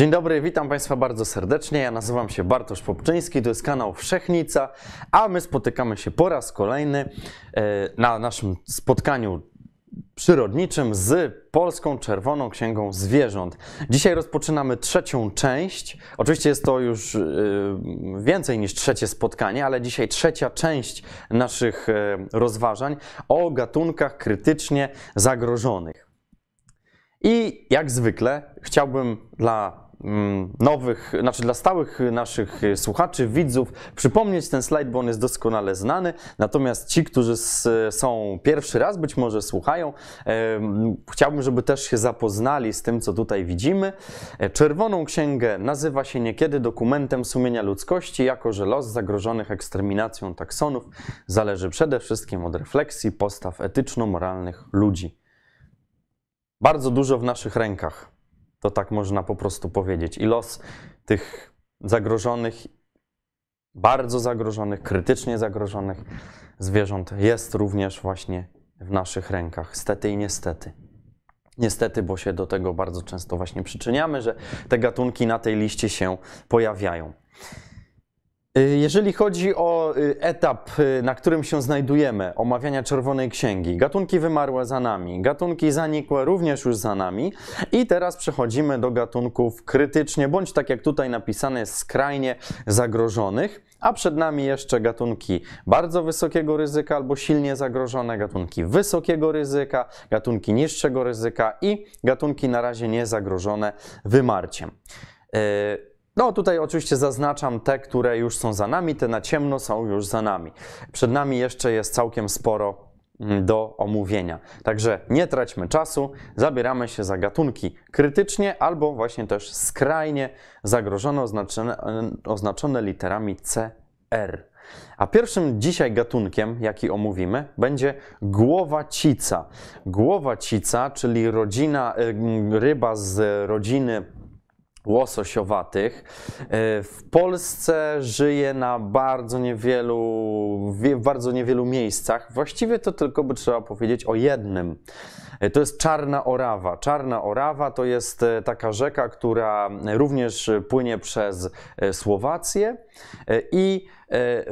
Dzień dobry, witam Państwa bardzo serdecznie. Ja nazywam się Bartosz Popczyński, to jest kanał Wszechnica, a my spotykamy się po raz kolejny e, na naszym spotkaniu przyrodniczym z Polską Czerwoną Księgą Zwierząt. Dzisiaj rozpoczynamy trzecią część. Oczywiście jest to już e, więcej niż trzecie spotkanie, ale dzisiaj trzecia część naszych e, rozważań o gatunkach krytycznie zagrożonych. I jak zwykle chciałbym dla Mm, nowych, znaczy dla stałych naszych słuchaczy, widzów, przypomnieć ten slajd, bo on jest doskonale znany. Natomiast ci, którzy są pierwszy raz, być może słuchają, chciałbym, żeby też się zapoznali z tym, co tutaj widzimy. E, czerwoną Księgę nazywa się niekiedy dokumentem sumienia ludzkości, jako że los zagrożonych eksterminacją taksonów zależy przede wszystkim od refleksji postaw etyczno-moralnych ludzi. Bardzo dużo w naszych rękach to tak można po prostu powiedzieć. I los tych zagrożonych, bardzo zagrożonych, krytycznie zagrożonych zwierząt jest również właśnie w naszych rękach. Stety i niestety. Niestety, bo się do tego bardzo często właśnie przyczyniamy, że te gatunki na tej liście się pojawiają. Y, jeżeli chodzi o y, etap, y, na którym się znajdujemy, omawiania Czerwonej Księgi, gatunki wymarłe za nami, gatunki zanikłe również już za nami i teraz przechodzimy do gatunków krytycznie, bądź tak jak tutaj napisane, skrajnie zagrożonych, a przed nami jeszcze gatunki bardzo wysokiego ryzyka albo silnie zagrożone, gatunki wysokiego ryzyka, gatunki niższego ryzyka i gatunki na razie niezagrożone wymarciem. Yy, no, tutaj oczywiście zaznaczam te, które już są za nami, te na ciemno są już za nami. Przed nami jeszcze jest całkiem sporo mm, do omówienia. Także nie traćmy czasu, zabieramy się za gatunki krytycznie albo właśnie też skrajnie zagrożone, oznaczone, oznaczone literami CR. A pierwszym dzisiaj gatunkiem, jaki omówimy, będzie głowacica. Głowacica, czyli rodzina, ryba z rodziny łososiowatych. E, w Polsce żyje na bardzo niewielu, w bardzo niewielu miejscach. Właściwie to tylko by trzeba powiedzieć o jednym. E, to jest Czarna Orawa. Czarna Orawa to jest e, taka rzeka, która również płynie przez Słowację E, I e,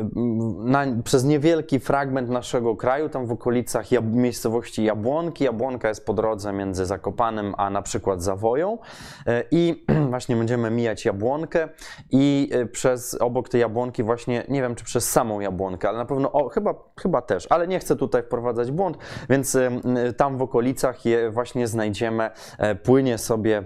na, przez niewielki fragment naszego kraju, tam w okolicach jab miejscowości Jabłonki, Jabłonka jest po drodze między Zakopanem a na przykład Zawoją e, i właśnie będziemy mijać Jabłonkę i przez obok tej Jabłonki właśnie, nie wiem czy przez samą Jabłonkę, ale na pewno, o, chyba, chyba też, ale nie chcę tutaj wprowadzać błąd, więc tam w okolicach je właśnie znajdziemy, płynie sobie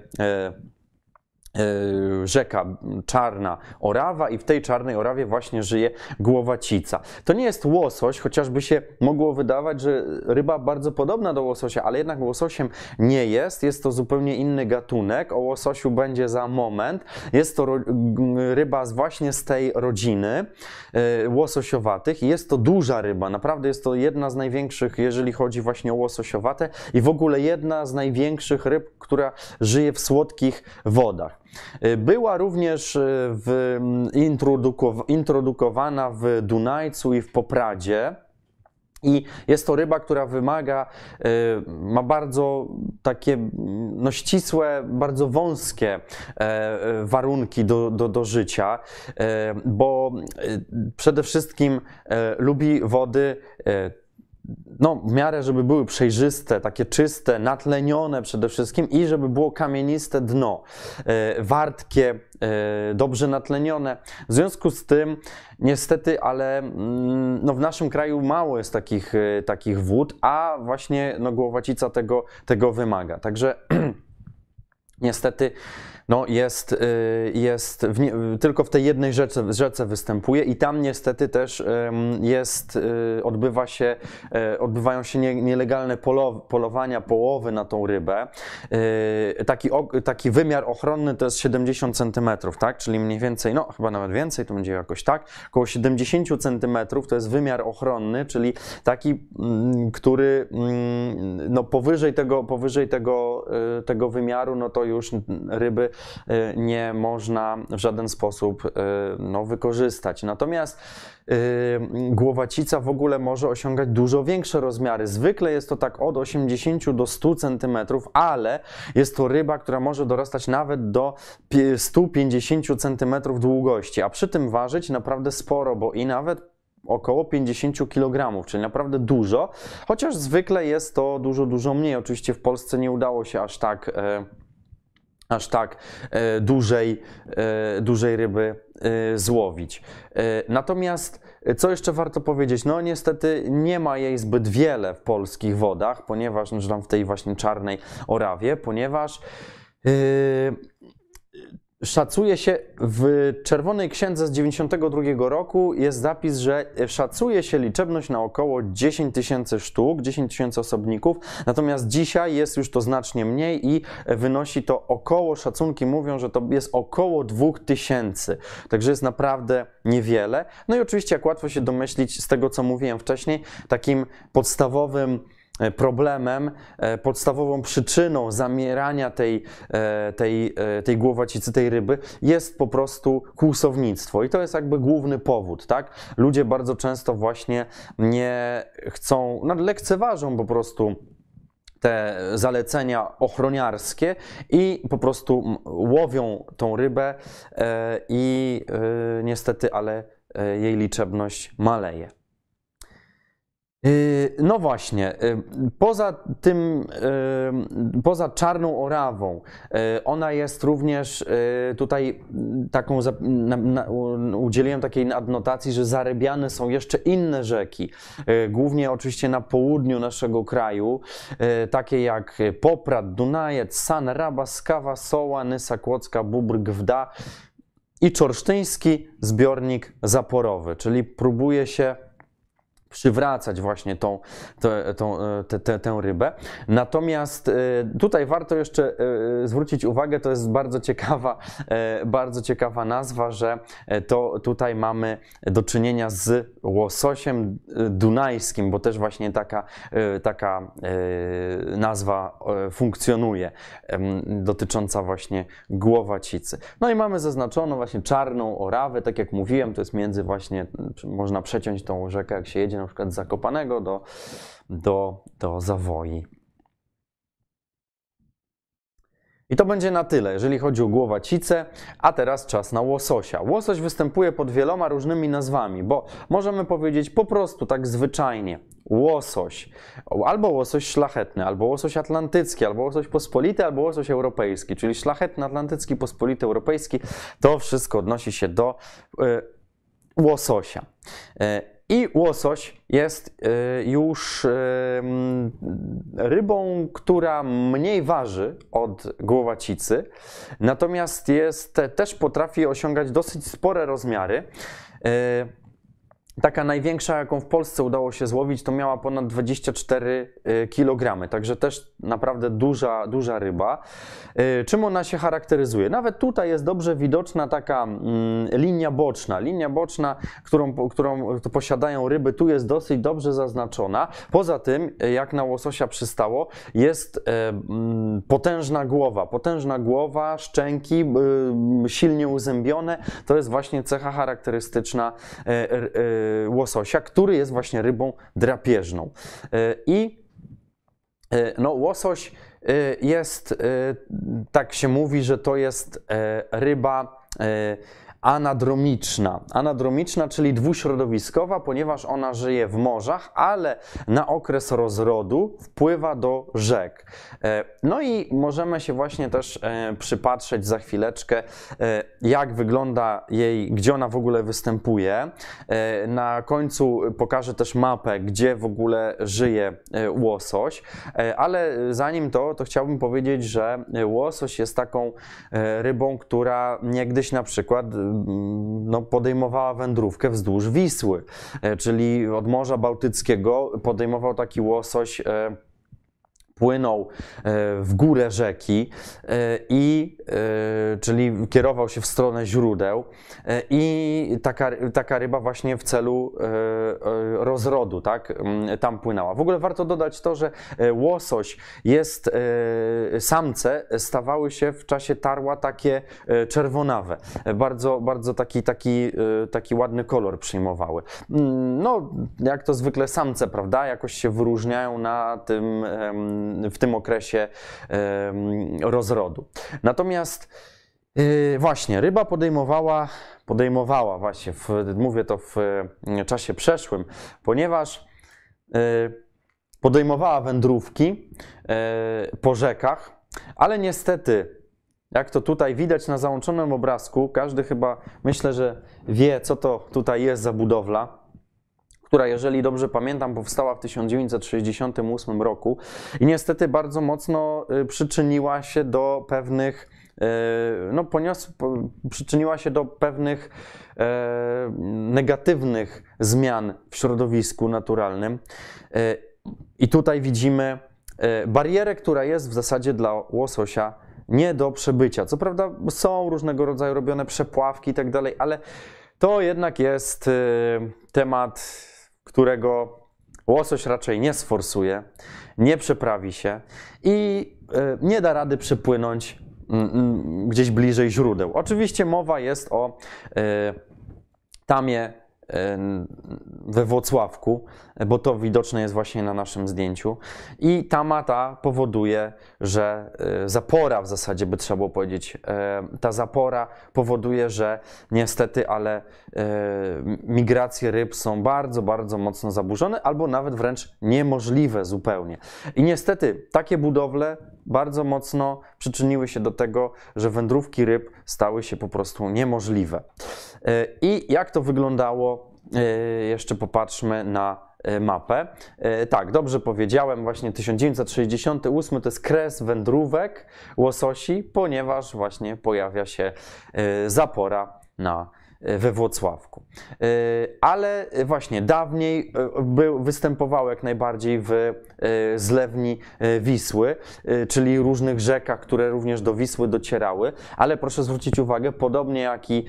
E, rzeka czarna orawa i w tej czarnej orawie właśnie żyje głowacica. To nie jest łosoś, chociażby się mogło wydawać, że ryba bardzo podobna do łososia, ale jednak łososiem nie jest. Jest to zupełnie inny gatunek. O łososiu będzie za moment. Jest to ryba właśnie z tej rodziny e, łososiowatych. Jest to duża ryba. Naprawdę jest to jedna z największych, jeżeli chodzi właśnie o łososiowate i w ogóle jedna z największych ryb, która żyje w słodkich wodach. E, była również e, w, introdukowana w Dunajcu i w Popradzie. I jest to ryba, która wymaga, e, ma bardzo takie no ścisłe, bardzo wąskie warunki do, do, do życia, bo przede wszystkim lubi wody no, w miarę, żeby były przejrzyste, takie czyste, natlenione przede wszystkim i żeby było kamieniste dno, e, wartkie, e, dobrze natlenione. W związku z tym, niestety, ale mm, no, w naszym kraju mało jest takich, e, takich wód, a właśnie no, Głowacica tego, tego wymaga. Także. niestety no jest, y, jest w nie, tylko w tej jednej rzece, rzece występuje i tam niestety też jest, y, odbywa się, e, odbywają się nie, nielegalne polo, polowania połowy na tą rybę. Y, taki, taki wymiar ochronny to jest 70 cm, tak? czyli mniej więcej, no chyba nawet więcej, to będzie jakoś tak, około 70 cm to jest wymiar ochronny, czyli taki, mm, który mm, no powyżej tego, powyżej tego, e, tego wymiaru, no to już już ryby y, nie można w żaden sposób y, no, wykorzystać. Natomiast y, głowacica w ogóle może osiągać dużo większe rozmiary. Zwykle jest to tak od 80 do 100 cm, ale jest to ryba, która może dorastać nawet do 150 cm długości, a przy tym ważyć naprawdę sporo, bo i nawet około 50 kg, czyli naprawdę dużo, chociaż zwykle jest to dużo, dużo mniej. Oczywiście w Polsce nie udało się aż tak. E, aż tak e, dużej, e, dużej ryby e, złowić. Natomiast co jeszcze warto powiedzieć? No niestety nie ma jej zbyt wiele w polskich wodach, ponieważ, no, tam w tej właśnie czarnej Orawie, ponieważ Szacuje się, w Czerwonej Księdze z 92 roku jest zapis, że szacuje się liczebność na około 10 tysięcy sztuk, 10 tysięcy osobników, natomiast dzisiaj jest już to znacznie mniej i wynosi to około, szacunki mówią, że to jest około 2 tysięcy, także jest naprawdę niewiele. No i oczywiście, jak łatwo się domyślić z tego, co mówiłem wcześniej, takim podstawowym E, problemem, e, podstawową przyczyną zamierania tej, e, tej, tej głowacicy, tej ryby jest po prostu kłusownictwo. I to jest jakby główny powód, tak? Ludzie bardzo często właśnie nie chcą, no, lekceważą po prostu te zalecenia ochroniarskie i po prostu łowią tą rybę i niestety, ale jej liczebność maleje. Yy, no właśnie, yy, poza tym, yy, poza czarną orawą, ona jest również tutaj taką, udzieliłem takiej adnotacji, że zarybiane są jeszcze inne rzeki, głównie oczywiście na południu naszego kraju, takie jak Poprad, Dunajec, San, Raba, Skawa, Soła, Nysa, Kłodzka, Bóbr, Gwda i czorsztyński zbiornik zaporowy, czyli próbuje się przywracać właśnie tą, te, tą, e, tę rybę. Natomiast e, tutaj warto jeszcze e, zwrócić uwagę, to jest bardzo ciekawa, bardzo ciekawa nazwa, że to tutaj mamy do czynienia z łososiem dunajskim, bo też właśnie taka, taka nazwa funkcjonuje, dotycząca właśnie głowacicy. No i mamy zaznaczoną właśnie czarną orawę, tak jak mówiłem, to jest między właśnie, można przeciąć tą rzekę, jak się jedzie na przykład Zakopanego do, do, do Zawoi. I to będzie na tyle, jeżeli chodzi o głowacice a teraz czas na łososia. Łosoś występuje pod wieloma różnymi nazwami, bo możemy powiedzieć po prostu tak zwyczajnie łosoś, albo łosoś szlachetny, albo łosoś atlantycki, albo łosoś pospolity, albo łosoś europejski, czyli szlachetny, atlantycki, pospolity, europejski, to wszystko odnosi się do y, łososia. Y, i łosoś jest y, już y, rybą, która mniej waży od głowacicy, natomiast jest, też potrafi osiągać dosyć spore rozmiary. Y, taka największa, jaką w Polsce udało się złowić, to miała ponad 24 y, kg, także też naprawdę duża, duża ryba. Y, czym ona się charakteryzuje? Nawet tutaj jest dobrze widoczna taka mm, linia boczna, linia boczna, którą, którą posiadają ryby, tu jest dosyć dobrze zaznaczona. Poza tym, y, jak na łososia przystało, jest mm, potężna głowa, potężna głowa, szczęki, silnie uzębione, to jest właśnie cecha charakterystyczna ryby Y, łososia, który jest właśnie rybą drapieżną. Y, I y, no, łosoś jest, tak się mówi, że to jest e, ryba e, anadromiczna. Anadromiczna, czyli dwuśrodowiskowa, ponieważ ona żyje w morzach, ale na okres rozrodu wpływa do rzek. E, no i możemy się właśnie też e, przypatrzeć za chwileczkę, e, jak wygląda jej, gdzie ona w ogóle występuje. Na końcu pokażę też mapę, gdzie w ogóle żyje łosoś, ale zanim to, to chciałbym powiedzieć, że łosoś jest taką rybą, która niegdyś na przykład no, podejmowała wędrówkę wzdłuż Wisły, e, czyli od Morza Bałtyckiego podejmował taki łosoś e, płynął e, w górę rzeki e, i e, czyli kierował się w stronę źródeł i taka, taka ryba właśnie w celu rozrodu, tak, tam płynęła. W ogóle warto dodać to, że łosoś jest, samce stawały się w czasie tarła takie czerwonawe. Bardzo, bardzo taki, taki, taki ładny kolor przyjmowały. Mm, no, jak to zwykle samce, prawda, jakoś się wyróżniają na tym w tym okresie rozrodu. Natomiast y, właśnie ryba podejmowała, podejmowała właśnie, w, mówię to w y, czasie przeszłym, ponieważ y, podejmowała wędrówki po rzekach, ale niestety jak to tutaj widać na załączonym obrazku, każdy chyba myślę, że wie, co to tutaj jest za budowla która, jeżeli dobrze pamiętam, powstała w 1968 roku i niestety bardzo mocno y, przyczyniła się do pewnych y, no, poniosł, przyczyniła się do pewnych e, negatywnych zmian w środowisku naturalnym. E, I tutaj widzimy e, barierę, która jest w zasadzie dla łososia nie do przebycia. Co prawda są różnego rodzaju robione przepławki i tak dalej, ale to jednak jest temat którego łosoś raczej nie sforsuje, nie przeprawi się i e, nie da rady przypłynąć mm, mm, gdzieś bliżej źródeł. Oczywiście mowa jest o e, tamie e, we Włocławku, bo to widoczne jest właśnie na naszym zdjęciu. I ta mata powoduje, że e, zapora w zasadzie by trzeba było powiedzieć, e, ta zapora powoduje, że niestety, ale e, migracje ryb są bardzo, bardzo mocno zaburzone albo nawet wręcz niemożliwe zupełnie. I niestety takie budowle bardzo mocno przyczyniły się do tego, że wędrówki ryb stały się po prostu niemożliwe. I jak to wyglądało, jeszcze popatrzmy na E, mapę. E, tak, dobrze powiedziałem, właśnie 1968 to jest kres wędrówek łososi, ponieważ właśnie pojawia się e, zapora na we Włocławku. Ale właśnie dawniej był, występował jak najbardziej w zlewni Wisły, czyli różnych rzekach, które również do Wisły docierały, ale proszę zwrócić uwagę, podobnie jak i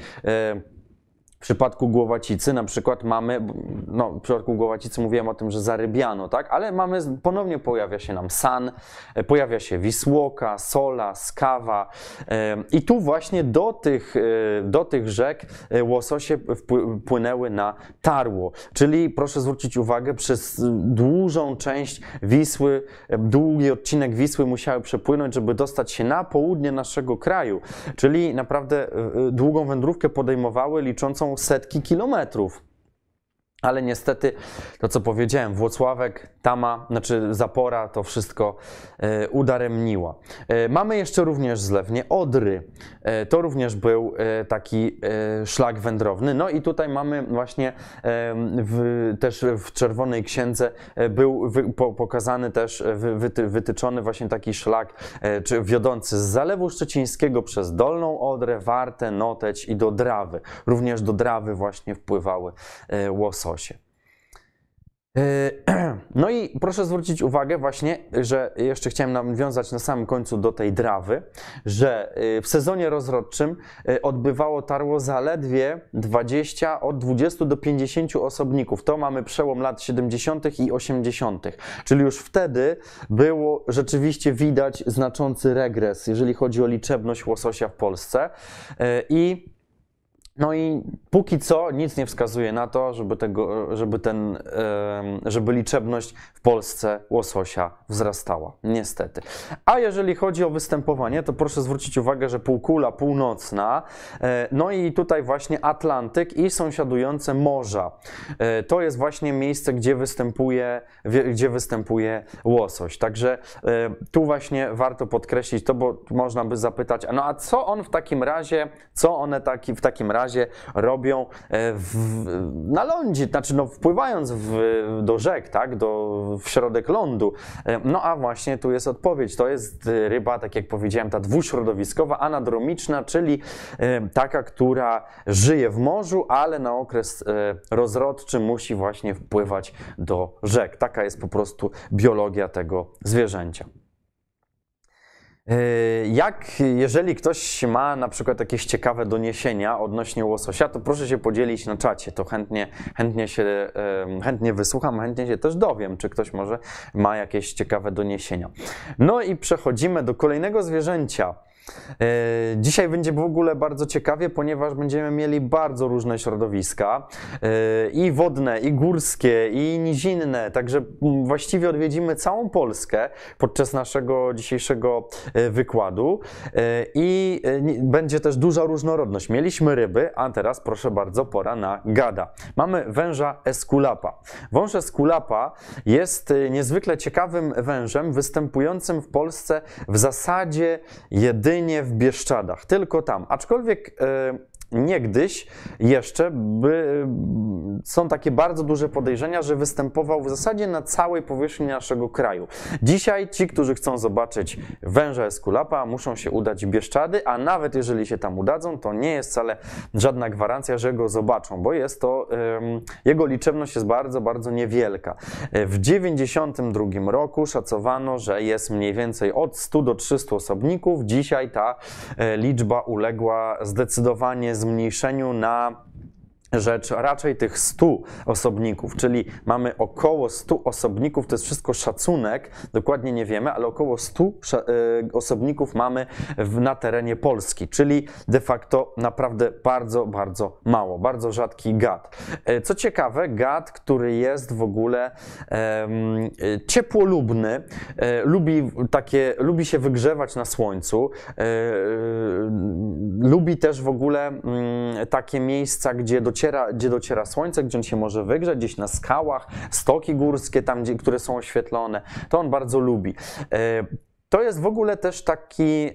w przypadku głowacicy na przykład mamy, no w przypadku głowacicy mówiłem o tym, że zarybiano, tak? Ale mamy, ponownie pojawia się nam san, e, pojawia się Wisłoka, Sola, Skawa e, i tu właśnie do tych, e, do tych rzek łososie płynęły na tarło. Czyli proszę zwrócić uwagę, przez dużą część Wisły, długi odcinek Wisły musiały przepłynąć, żeby dostać się na południe naszego kraju. Czyli naprawdę długą wędrówkę podejmowały liczącą setki kilometrów. Ale niestety to, co powiedziałem, Włocławek, Tama, znaczy Zapora, to wszystko e, udaremniła. E, mamy jeszcze również zlewnie Odry. E, to również był taki szlak wędrowny. No i tutaj mamy właśnie w, też w Czerwonej Księdze był pokazany też, wytyczony właśnie taki szlak czy wiodący z Zalewu Szczecińskiego przez Dolną Odrę, Wartę, Noteć i do Drawy. Również do Drawy właśnie wpływały łososie. E, no i proszę zwrócić uwagę właśnie, że jeszcze chciałem nawiązać na samym końcu do tej drawy, że y, w sezonie rozrodczym y, odbywało tarło zaledwie 20, od 20 do 50 osobników. To mamy przełom lat 70. i 80., czyli już wtedy było rzeczywiście widać znaczący regres, jeżeli chodzi o liczebność łososia w Polsce e, i no i póki co nic nie wskazuje na to, żeby, tego, żeby, ten, żeby liczebność w Polsce łososia wzrastała. Niestety. A jeżeli chodzi o występowanie, to proszę zwrócić uwagę, że półkula północna, e, no i tutaj właśnie Atlantyk i sąsiadujące morza. E, to jest właśnie miejsce, gdzie występuje, gdzie występuje łosoś. Także e, tu właśnie warto podkreślić to, bo można by zapytać, no a co on w takim razie, co one taki, w takim razie razie robią e, w, na lądzie, znaczy no, wpływając w, do rzek, tak, do, w środek lądu. E, no a właśnie tu jest odpowiedź. To jest e, ryba, tak jak powiedziałem, ta dwuśrodowiskowa, anadromiczna, czyli taka, która żyje w morzu, ale na okres rozrodczy musi właśnie wpływać do rzek. Taka jest po prostu biologia tego zwierzęcia. E, jak, jeżeli ktoś ma na przykład jakieś ciekawe doniesienia odnośnie łososia, to proszę się podzielić na czacie, to chętnie, chętnie się, chętnie wysłucham, chętnie się też dowiem, czy ktoś może ma jakieś ciekawe doniesienia. No i przechodzimy do kolejnego zwierzęcia. E, dzisiaj będzie w ogóle bardzo ciekawie, ponieważ będziemy mieli bardzo różne środowiska e, i wodne, i górskie, i nizinne, także mm, właściwie odwiedzimy całą Polskę podczas naszego dzisiejszego e, wykładu i będzie też duża różnorodność. Mieliśmy ryby, a teraz proszę bardzo pora na gada. Mamy węża eskulapa. Wąż eskulapa jest niezwykle ciekawym wężem występującym w Polsce w zasadzie jedynym jedynie w Bieszczadach, tylko tam. Aczkolwiek. E, niegdyś jeszcze by, są takie bardzo duże podejrzenia, że występował w zasadzie na całej powierzchni naszego kraju. Dzisiaj ci, którzy chcą zobaczyć węża Eskulapa, muszą się udać w Bieszczady, a nawet jeżeli się tam udadzą, to nie jest wcale żadna gwarancja, że go zobaczą, bo jest to, jego liczebność jest bardzo, bardzo niewielka. W 92 roku szacowano, że jest mniej więcej od 100 do 300 osobników. Dzisiaj ta e, liczba uległa zdecydowanie zmniejszeniu na rzecz raczej tych 100 osobników, czyli mamy około 100 osobników, to jest wszystko szacunek, dokładnie nie wiemy, ale około 100 e, osobników mamy na terenie Polski, czyli de facto naprawdę bardzo, bardzo mało, bardzo rzadki gad. E, co ciekawe, gad, który jest w ogóle um, ciepłolubny, lubi, takie, lubi się wygrzewać na słońcu, lubi też w ogóle mm, takie miejsca, gdzie do dociera, gdzie dociera słońce, gdzie on się może wygrzać, gdzieś na skałach, stoki górskie, tam, gdzie, które są oświetlone. To on bardzo lubi. E, to jest w ogóle też taki y,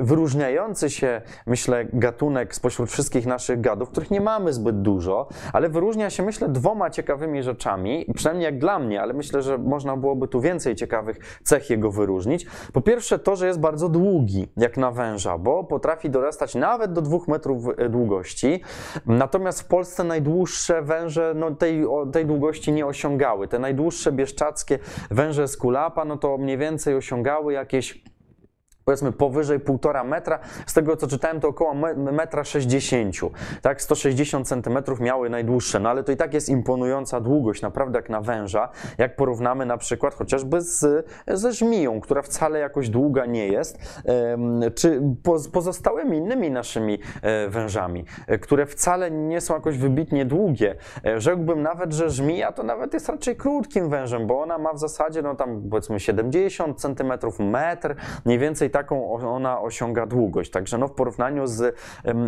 wyróżniający się, myślę, gatunek spośród wszystkich naszych gadów, których nie mamy zbyt dużo, ale wyróżnia się, myślę, dwoma ciekawymi rzeczami, przynajmniej jak dla mnie, ale myślę, że można byłoby tu więcej ciekawych cech jego wyróżnić. Po pierwsze to, że jest bardzo długi, jak na węża, bo potrafi dorastać nawet do dwóch metrów y, długości, natomiast w Polsce najdłuższe węże no, tej, o, tej długości nie osiągały. Te najdłuższe bieszczackie węże z kulapa, no to mniej więcej osiągały jak Rakesh powiedzmy powyżej 1,5 metra. Z tego co czytałem, to około 1,60 m. Tak, 160 cm miały najdłuższe, no ale to i tak jest imponująca długość, naprawdę jak na węża. Jak porównamy na przykład chociażby z, ze żmiją, która wcale jakoś długa nie jest, czy pozostałymi innymi naszymi e, wężami, e, które wcale nie są jakoś wybitnie długie. E, rzekłbym nawet, że żmija to nawet jest raczej krótkim wężem, bo ona ma w zasadzie no tam powiedzmy 70 cm, metr, mniej więcej taką ona osiąga długość. Także no w porównaniu z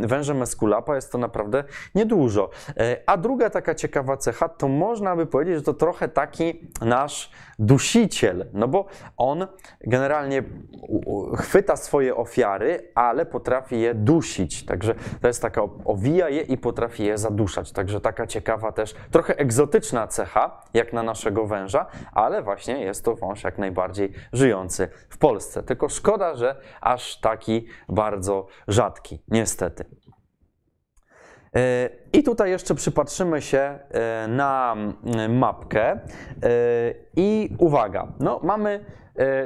wężem Esculapa jest to naprawdę niedużo. E, a druga taka ciekawa cecha, to można by powiedzieć, że to trochę taki nasz dusiciel, no bo on generalnie chwyta swoje ofiary, ale potrafi je dusić. Także to jest taka, owija je i potrafi je zaduszać. Także taka ciekawa też, trochę egzotyczna cecha, jak na naszego węża, ale właśnie jest to wąż jak najbardziej żyjący w Polsce. Tylko szkoda, że aż taki bardzo rzadki, niestety. E, I tutaj jeszcze przypatrzymy się e, na mm, mapkę e, i uwaga, no mamy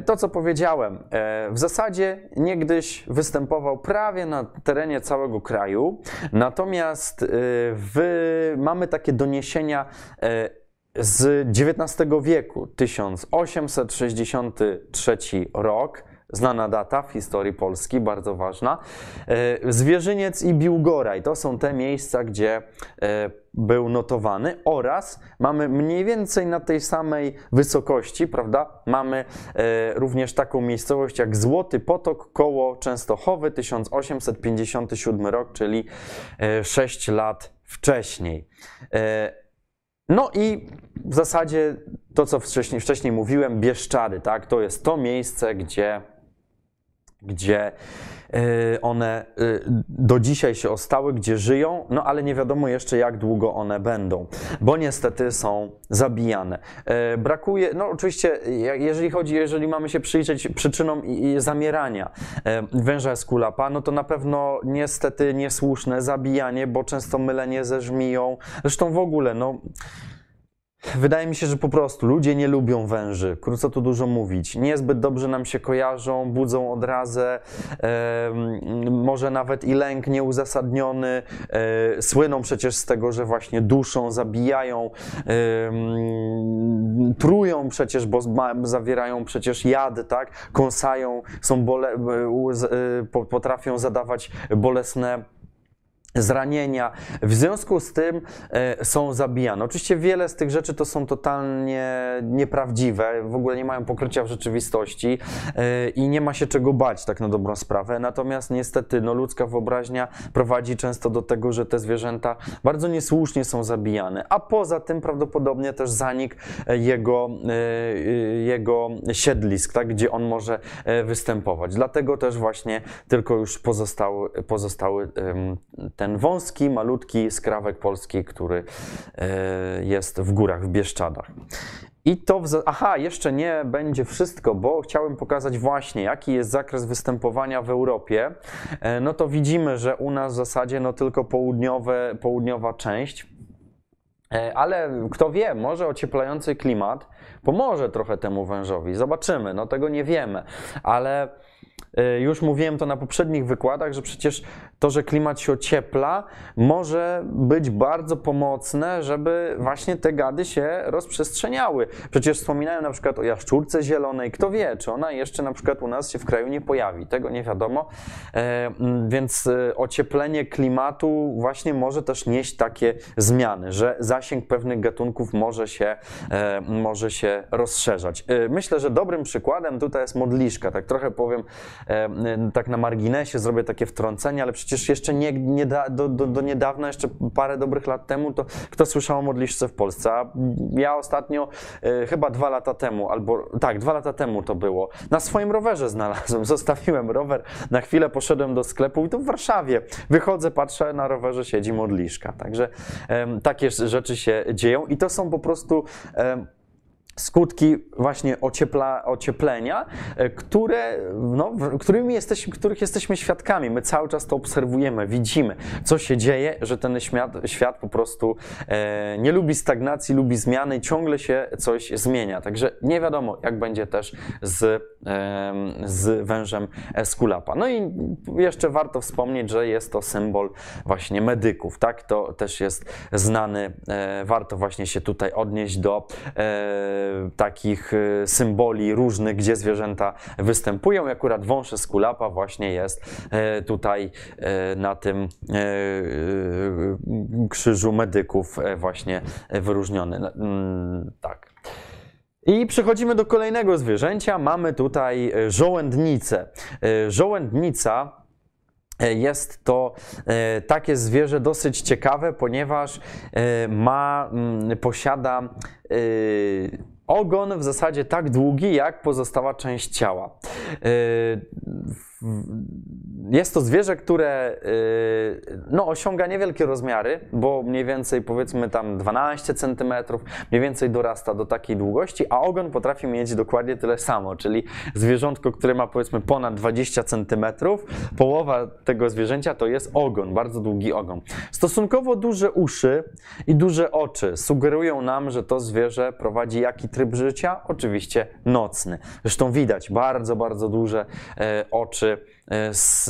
to, co powiedziałem. W zasadzie niegdyś występował prawie na terenie całego kraju, natomiast w, mamy takie doniesienia z XIX wieku, 1863 rok znana data w historii Polski, bardzo ważna. E, Zwierzyniec i Biłgoraj to są te miejsca, gdzie e, był notowany oraz mamy mniej więcej na tej samej wysokości, prawda? Mamy e, również taką miejscowość jak Złoty Potok koło Częstochowy 1857 rok, czyli 6 lat wcześniej. No i w zasadzie to, co wcześniej, wcześniej mówiłem, Bieszczady, tak? To jest to miejsce, gdzie gdzie y, one y, do dzisiaj się ostały, gdzie żyją, no ale nie wiadomo jeszcze jak długo one będą, bo niestety są zabijane. Y, brakuje, no oczywiście, jeżeli chodzi, jeżeli mamy się przyjrzeć przyczynom zamierania węża skulapa, no to na pewno niestety niesłuszne zabijanie, bo często mylenie ze żmiją, zresztą w ogóle, no Wydaje mi się, że po prostu ludzie nie lubią węży. Krótko tu dużo mówić. Niezbyt dobrze nam się kojarzą, budzą odrazę, razu, może nawet i lęk nieuzasadniony. E, słyną przecież z tego, że właśnie duszą, zabijają, trują przecież, bo zawierają przecież jad, tak? Kąsają, są bole, e, e, potrafią zadawać bolesne zranienia. W związku z tym e, są zabijane. Oczywiście wiele z tych rzeczy to są totalnie nieprawdziwe, w ogóle nie mają pokrycia w rzeczywistości e, i nie ma się czego bać tak na dobrą sprawę. Natomiast niestety no, ludzka wyobraźnia prowadzi często do tego, że te zwierzęta bardzo niesłusznie są zabijane, a poza tym prawdopodobnie też zanik e, jego, jego siedlisk, tak, gdzie on może występować. Dlatego też właśnie tylko już pozostały, pozostały ten wąski, malutki skrawek polski, który e, jest w górach, w Bieszczadach. I to, w... aha, jeszcze nie będzie wszystko, bo chciałem pokazać właśnie, jaki jest zakres występowania w Europie. E, no to widzimy, że u nas w zasadzie no tylko południowe, południowa część, e, ale kto wie, może ocieplający klimat pomoże trochę temu wężowi. Zobaczymy, no tego nie wiemy, ale E, już mówiłem to na poprzednich wykładach, że przecież to, że klimat się ociepla, może być bardzo pomocne, żeby właśnie te gady się rozprzestrzeniały. Przecież wspominają na przykład o jaszczurce zielonej. Kto wie, czy ona jeszcze na przykład u nas się w kraju nie pojawi. Tego nie wiadomo. E, więc e, ocieplenie klimatu właśnie może też nieść takie zmiany, że zasięg pewnych gatunków może się, może się rozszerzać. Myślę, że dobrym przykładem tutaj jest modliszka. Tak trochę powiem E, tak na marginesie zrobię takie wtrącenie, ale przecież jeszcze nie, nie da, do, do, do, niedawna, jeszcze parę dobrych lat temu, to kto słyszał o modliszce w Polsce? A ja ostatnio, e, chyba dwa lata temu, albo tak, dwa lata temu to było, na swoim rowerze znalazłem, zostawiłem rower, na chwilę poszedłem do sklepu i to w Warszawie. Wychodzę, patrzę, na rowerze siedzi modliszka. Także takie rzeczy się dzieją i to są po prostu skutki właśnie ociepla, ocieplenia, e, które, no, którymi których jesteśmy świadkami. My cały czas to obserwujemy, widzimy, co się dzieje, że ten świat, świat po prostu e, nie lubi stagnacji, lubi zmiany, ciągle się coś zmienia. Także nie wiadomo, jak będzie też z, e, z wężem Eskulapa. No i jeszcze warto wspomnieć, że jest to symbol właśnie medyków, tak? To też jest znany, e, warto właśnie się tutaj odnieść do e, takich y, symboli różnych, gdzie zwierzęta występują. I akurat z kulapa właśnie jest e, tutaj e, na tym e, krzyżu medyków właśnie wyróżniony. No, mm, tak. I przechodzimy do kolejnego zwierzęcia. Mamy tutaj żołędnicę. Żołędnica jest to takie zwierzę dosyć ciekawe, ponieważ ma, mm, posiada Ogon w zasadzie tak długi jak pozostała część ciała. Yy, jest to zwierzę, które y, no, osiąga niewielkie rozmiary, bo mniej więcej powiedzmy tam 12 cm, mniej więcej dorasta do takiej długości, a ogon potrafi mieć dokładnie tyle samo, czyli zwierzątko, które ma powiedzmy ponad 20 cm, połowa tego zwierzęcia to jest ogon, bardzo długi ogon. Stosunkowo duże uszy i duże oczy sugerują nam, że to zwierzę prowadzi jaki tryb życia? Oczywiście nocny. Zresztą widać bardzo, bardzo duże e, oczy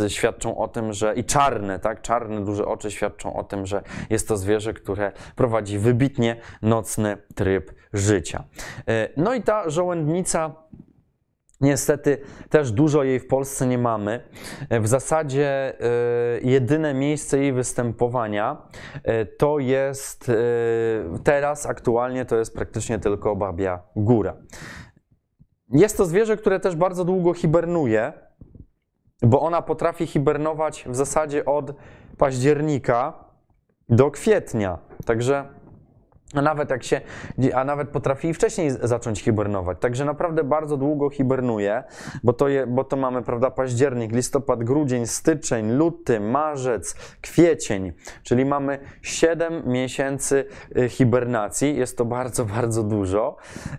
E, świadczą o tym, że i czarne, tak, czarne duże oczy świadczą o tym, że jest to zwierzę, które prowadzi wybitnie nocny tryb życia. E, no i ta żołędnica Niestety też dużo jej w Polsce nie mamy. E, w zasadzie jedyne miejsce jej występowania to jest teraz, aktualnie to jest praktycznie tylko Babia Góra. Jest to zwierzę, które też bardzo długo hibernuje bo ona potrafi hibernować w zasadzie od października do kwietnia. Także a nawet jak się, a nawet potrafili wcześniej zacząć hibernować. Także naprawdę bardzo długo hibernuje, bo to, je, bo to mamy, prawda, październik, listopad, grudzień, styczeń, luty, marzec, kwiecień, czyli mamy 7 miesięcy y, hibernacji. Jest to bardzo, bardzo dużo, y,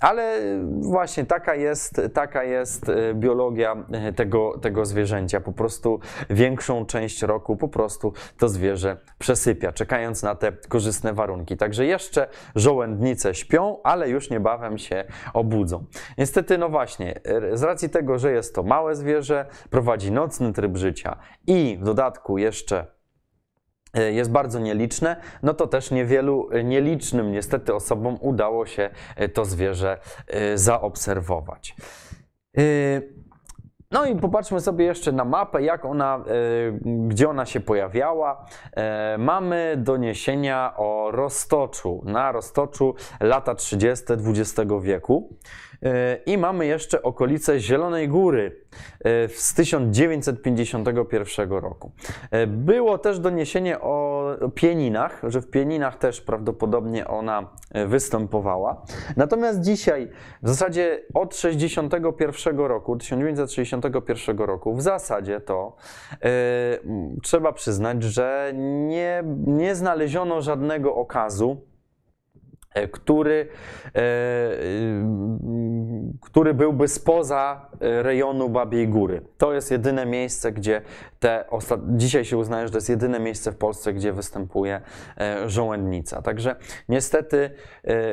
ale właśnie taka jest, taka jest y, biologia tego, tego zwierzęcia. Po prostu większą część roku po prostu to zwierzę przesypia, czekając na te korzystne warunki. Także że jeszcze żołędnice śpią, ale już niebawem się obudzą. Niestety, no właśnie, e, z racji tego, że jest to małe zwierzę, prowadzi nocny tryb życia i w dodatku jeszcze e, jest bardzo nieliczne, no to też niewielu e, nielicznym niestety osobom udało się to zwierzę zaobserwować. No i popatrzmy sobie jeszcze na mapę, jak ona, e, gdzie ona się pojawiała. E, mamy doniesienia o Roztoczu, na Roztoczu lata 30. XX wieku. I mamy jeszcze okolice Zielonej Góry e, z 1951 roku. E, było też doniesienie o pieninach, że w pieninach też prawdopodobnie ona e, występowała. Natomiast dzisiaj, w zasadzie od 61 roku, 1961 roku, w zasadzie to trzeba przyznać, że nie, nie znaleziono żadnego okazu E, który, e, y, który byłby spoza e, rejonu Babiej Góry. To jest jedyne miejsce, gdzie te dzisiaj się uznaje, że to jest jedyne miejsce w Polsce, gdzie występuje żołędnica. Także niestety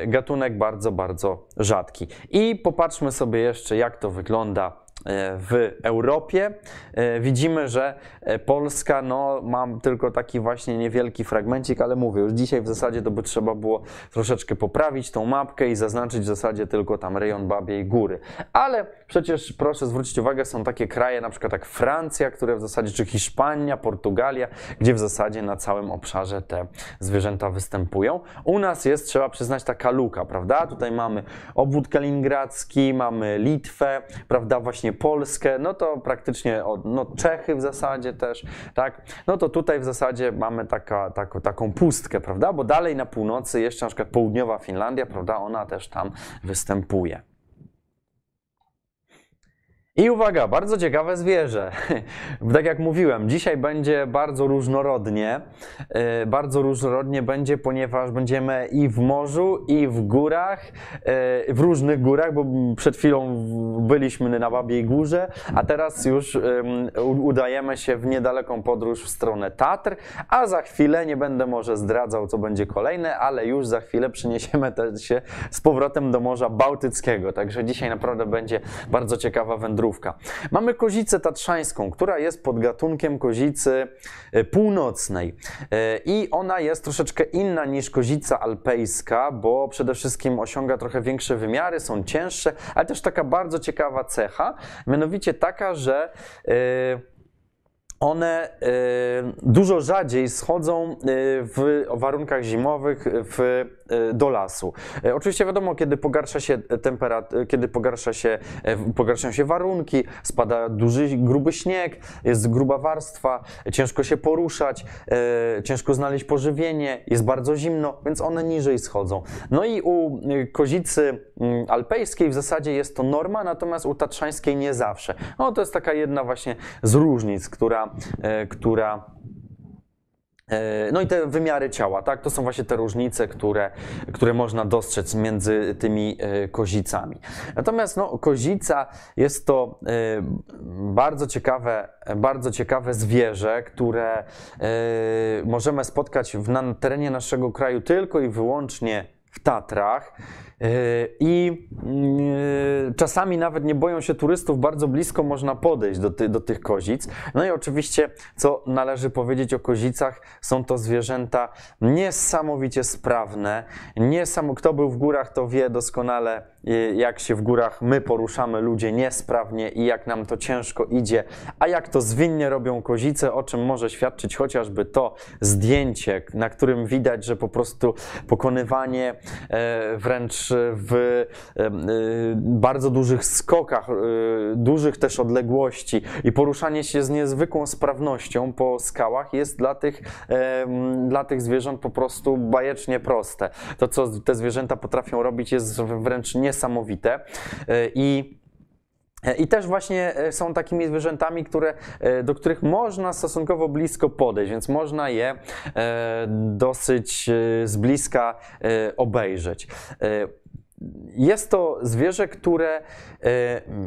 gatunek bardzo, bardzo rzadki. I popatrzmy sobie jeszcze, jak to wygląda E, w Europie. E, widzimy, że e, Polska no, ma tylko taki właśnie niewielki fragmencik, ale mówię, już dzisiaj w zasadzie to by trzeba było troszeczkę poprawić tą mapkę i zaznaczyć w zasadzie tylko tam rejon Babiej Góry. Ale przecież proszę zwrócić uwagę, są takie kraje na przykład jak Francja, które w zasadzie, czy Hiszpania, Portugalia, gdzie w zasadzie na całym obszarze te zwierzęta występują. U nas jest, trzeba przyznać, taka luka, prawda? Tutaj mamy obwód kaliningradzki, mamy Litwę, prawda, właśnie Polskę, no to praktycznie od, no Czechy w zasadzie też, tak? No to tutaj w zasadzie mamy taka, taką, taką pustkę, prawda? Bo dalej na północy jeszcze na przykład południowa Finlandia, prawda? Ona też tam występuje. I uwaga, bardzo ciekawe zwierzę. Tak jak mówiłem, dzisiaj będzie bardzo różnorodnie. E, bardzo różnorodnie będzie, ponieważ będziemy i w morzu, i w górach, e, w różnych górach, bo przed chwilą byliśmy na Babiej Górze, a teraz już udajemy się w niedaleką podróż w stronę Tatr, a za chwilę, nie będę może zdradzał, co będzie kolejne, ale już za chwilę przeniesiemy się z powrotem do Morza Bałtyckiego. Także dzisiaj naprawdę będzie bardzo ciekawa wędrówka Mamy kozicę tatrzańską, która jest podgatunkiem kozicy e, północnej e, i ona jest troszeczkę inna niż kozica alpejska, bo przede wszystkim osiąga trochę większe wymiary, są cięższe, ale też taka bardzo ciekawa cecha, mianowicie taka, że e, one dużo rzadziej schodzą w warunkach zimowych w E, do lasu. E, oczywiście wiadomo, kiedy pogarsza się temperat, e, kiedy pogarsza się, pogarszają się warunki, spada duży, gruby śnieg, jest gruba warstwa, ciężko się poruszać, ciężko znaleźć pożywienie, jest bardzo zimno, więc one niżej schodzą. No i u kozicy mm, alpejskiej w zasadzie jest to norma, natomiast u tatrzańskiej nie zawsze. No to jest taka jedna właśnie z różnic, która, która E, no i te wymiary ciała, tak? To są właśnie te różnice, które, które można dostrzec między tymi e, kozicami. Natomiast no, kozica jest to e, bardzo ciekawe, bardzo ciekawe zwierzę, które możemy spotkać na terenie naszego kraju tylko i wyłącznie w Tatrach. E, I mm, e, czasami nawet nie boją się turystów, bardzo blisko można podejść do, ty, do tych kozic. No i oczywiście, co należy powiedzieć o kozicach, są to zwierzęta niesamowicie sprawne. Niesam... Kto był w górach, to wie doskonale, e, jak się w górach my poruszamy ludzie niesprawnie i jak nam to ciężko idzie, a jak to zwinnie robią kozice, o czym może świadczyć chociażby to zdjęcie, na którym widać, że po prostu pokonywanie wręcz Y, w y, bardzo dużych skokach, y, dużych też odległości i poruszanie się z niezwykłą sprawnością po skałach jest dla tych, dla tych zwierząt po prostu bajecznie proste. To, co te zwierzęta potrafią robić, jest wręcz niesamowite. I E, I też właśnie e, są takimi zwierzętami, które, e, do których można stosunkowo blisko podejść, więc można je dosyć z bliska obejrzeć. Jest to zwierzę, które e,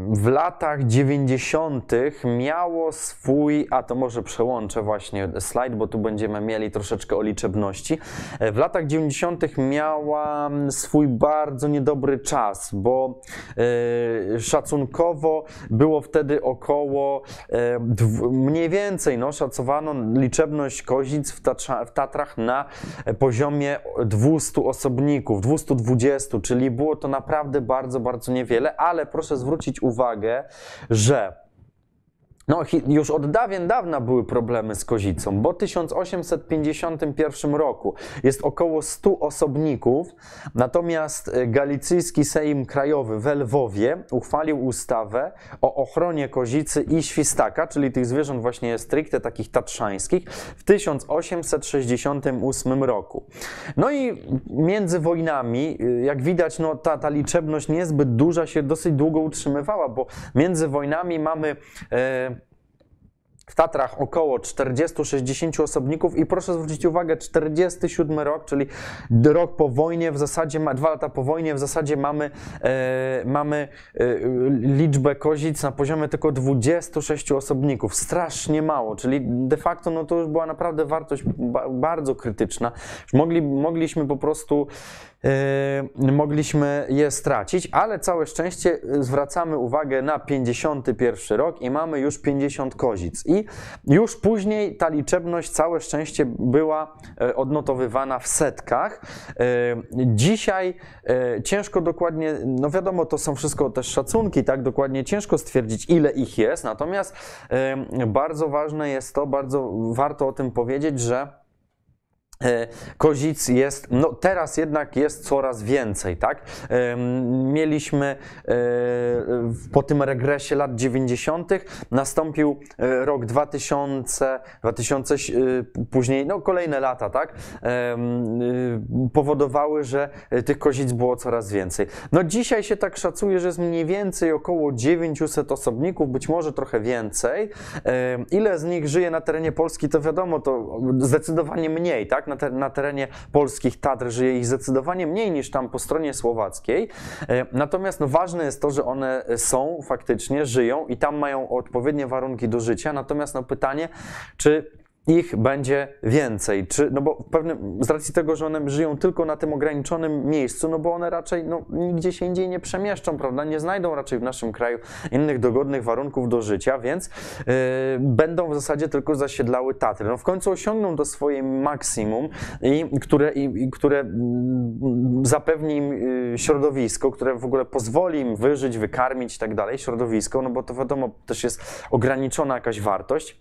w latach 90. miało swój, a to może przełączę właśnie slajd, bo tu będziemy mieli troszeczkę o liczebności. E, w latach 90. miała mm, swój bardzo niedobry czas, bo e, szacunkowo było wtedy około mniej więcej no, szacowano liczebność kozic w, Tatrach na poziomie 200 osobników, 220, czyli było to naprawdę bardzo, bardzo niewiele, ale proszę zwrócić uwagę, że no, już od dawien dawna były problemy z kozicą, bo w 1851 roku jest około 100 osobników, natomiast e, Galicyjski Sejm Krajowy w Lwowie uchwalił ustawę o ochronie kozicy i świstaka, czyli tych zwierząt właśnie stricte takich tatrzańskich, w 1868 roku. No i między wojnami, y, jak widać, no, ta, ta liczebność niezbyt duża się dosyć długo utrzymywała, bo między wojnami mamy. E, w Tatrach około 40-60 osobników i proszę zwrócić uwagę, 47 rok, czyli rok po wojnie w zasadzie, dwa lata po wojnie w zasadzie mamy, e, mamy e, liczbę kozic na poziomie tylko 26 osobników. Strasznie mało, czyli de facto no to już była naprawdę wartość ba, bardzo krytyczna. Mogli, mogliśmy po prostu Yy, mogliśmy je stracić, ale całe szczęście y, zwracamy uwagę na 51 rok i mamy już 50 kozic. I już później ta liczebność całe szczęście była y, odnotowywana w setkach. Yy, dzisiaj y, ciężko dokładnie, no wiadomo, to są wszystko też szacunki, tak dokładnie ciężko stwierdzić, ile ich jest, natomiast bardzo ważne jest to, bardzo warto o tym powiedzieć, że E, kozic jest, no teraz jednak jest coraz więcej, tak? Mieliśmy e, po tym regresie lat 90. nastąpił e, rok 2000, 2000 później, no kolejne lata, tak? Powodowały, że tych kozic było coraz więcej. No dzisiaj się tak szacuje, że jest mniej więcej około 900 osobników, być może trochę więcej. Ile z nich żyje na terenie Polski, to wiadomo, to zdecydowanie mniej, tak? na, ter na terenie polskich Tatr żyje ich zdecydowanie mniej niż tam po stronie słowackiej. E, natomiast no, ważne jest to, że one są faktycznie, żyją i tam mają odpowiednie warunki do życia. Natomiast no, pytanie, czy ich będzie więcej. Czy, no bo pewnym, z racji tego, że one żyją tylko na tym ograniczonym miejscu, no bo one raczej no, nigdzie się indziej nie przemieszczą, prawda? Nie znajdą raczej w naszym kraju innych dogodnych warunków do życia, więc yy, będą w zasadzie tylko zasiedlały Tatry. No w końcu osiągną to swoje maksimum, i, które, i, i które mm, zapewni im y, środowisko, które w ogóle pozwoli im wyżyć, wykarmić i tak dalej, środowisko, no bo to wiadomo, też jest ograniczona jakaś wartość.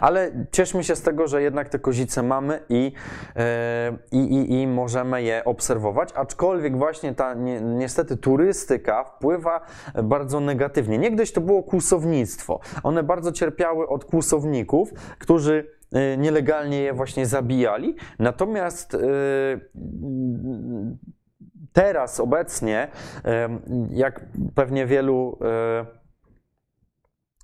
Ale cieszmy się z tego, że jednak te kozice mamy i, e, i, i, i możemy je obserwować, aczkolwiek właśnie ta ni niestety turystyka wpływa bardzo negatywnie. Niegdyś to było kłusownictwo. One bardzo cierpiały od kłusowników, którzy e, nielegalnie je właśnie zabijali. Natomiast e, teraz, obecnie, jak pewnie wielu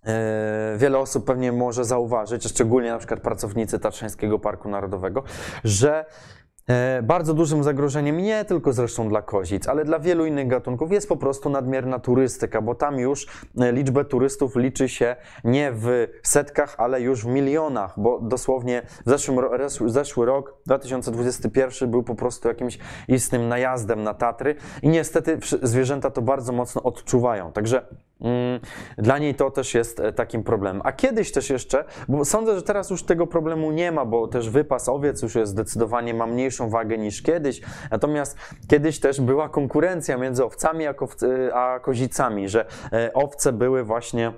E, wiele osób pewnie może zauważyć, szczególnie na przykład pracownicy Tatrzańskiego Parku Narodowego, że e, bardzo dużym zagrożeniem, nie tylko zresztą dla kozic, ale dla wielu innych gatunków, jest po prostu nadmierna turystyka, bo tam już e, liczbę turystów liczy się nie w setkach, ale już w milionach, bo dosłownie w zeszłym, zeszły rok, 2021, był po prostu jakimś istnym najazdem na Tatry i niestety zwierzęta to bardzo mocno odczuwają. Także Mm, dla niej to też jest e, takim problemem. A kiedyś też jeszcze, bo sądzę, że teraz już tego problemu nie ma, bo też wypas owiec już jest zdecydowanie ma mniejszą wagę niż kiedyś. Natomiast kiedyś też była konkurencja między owcami a, e, a kozicami, że e, owce były właśnie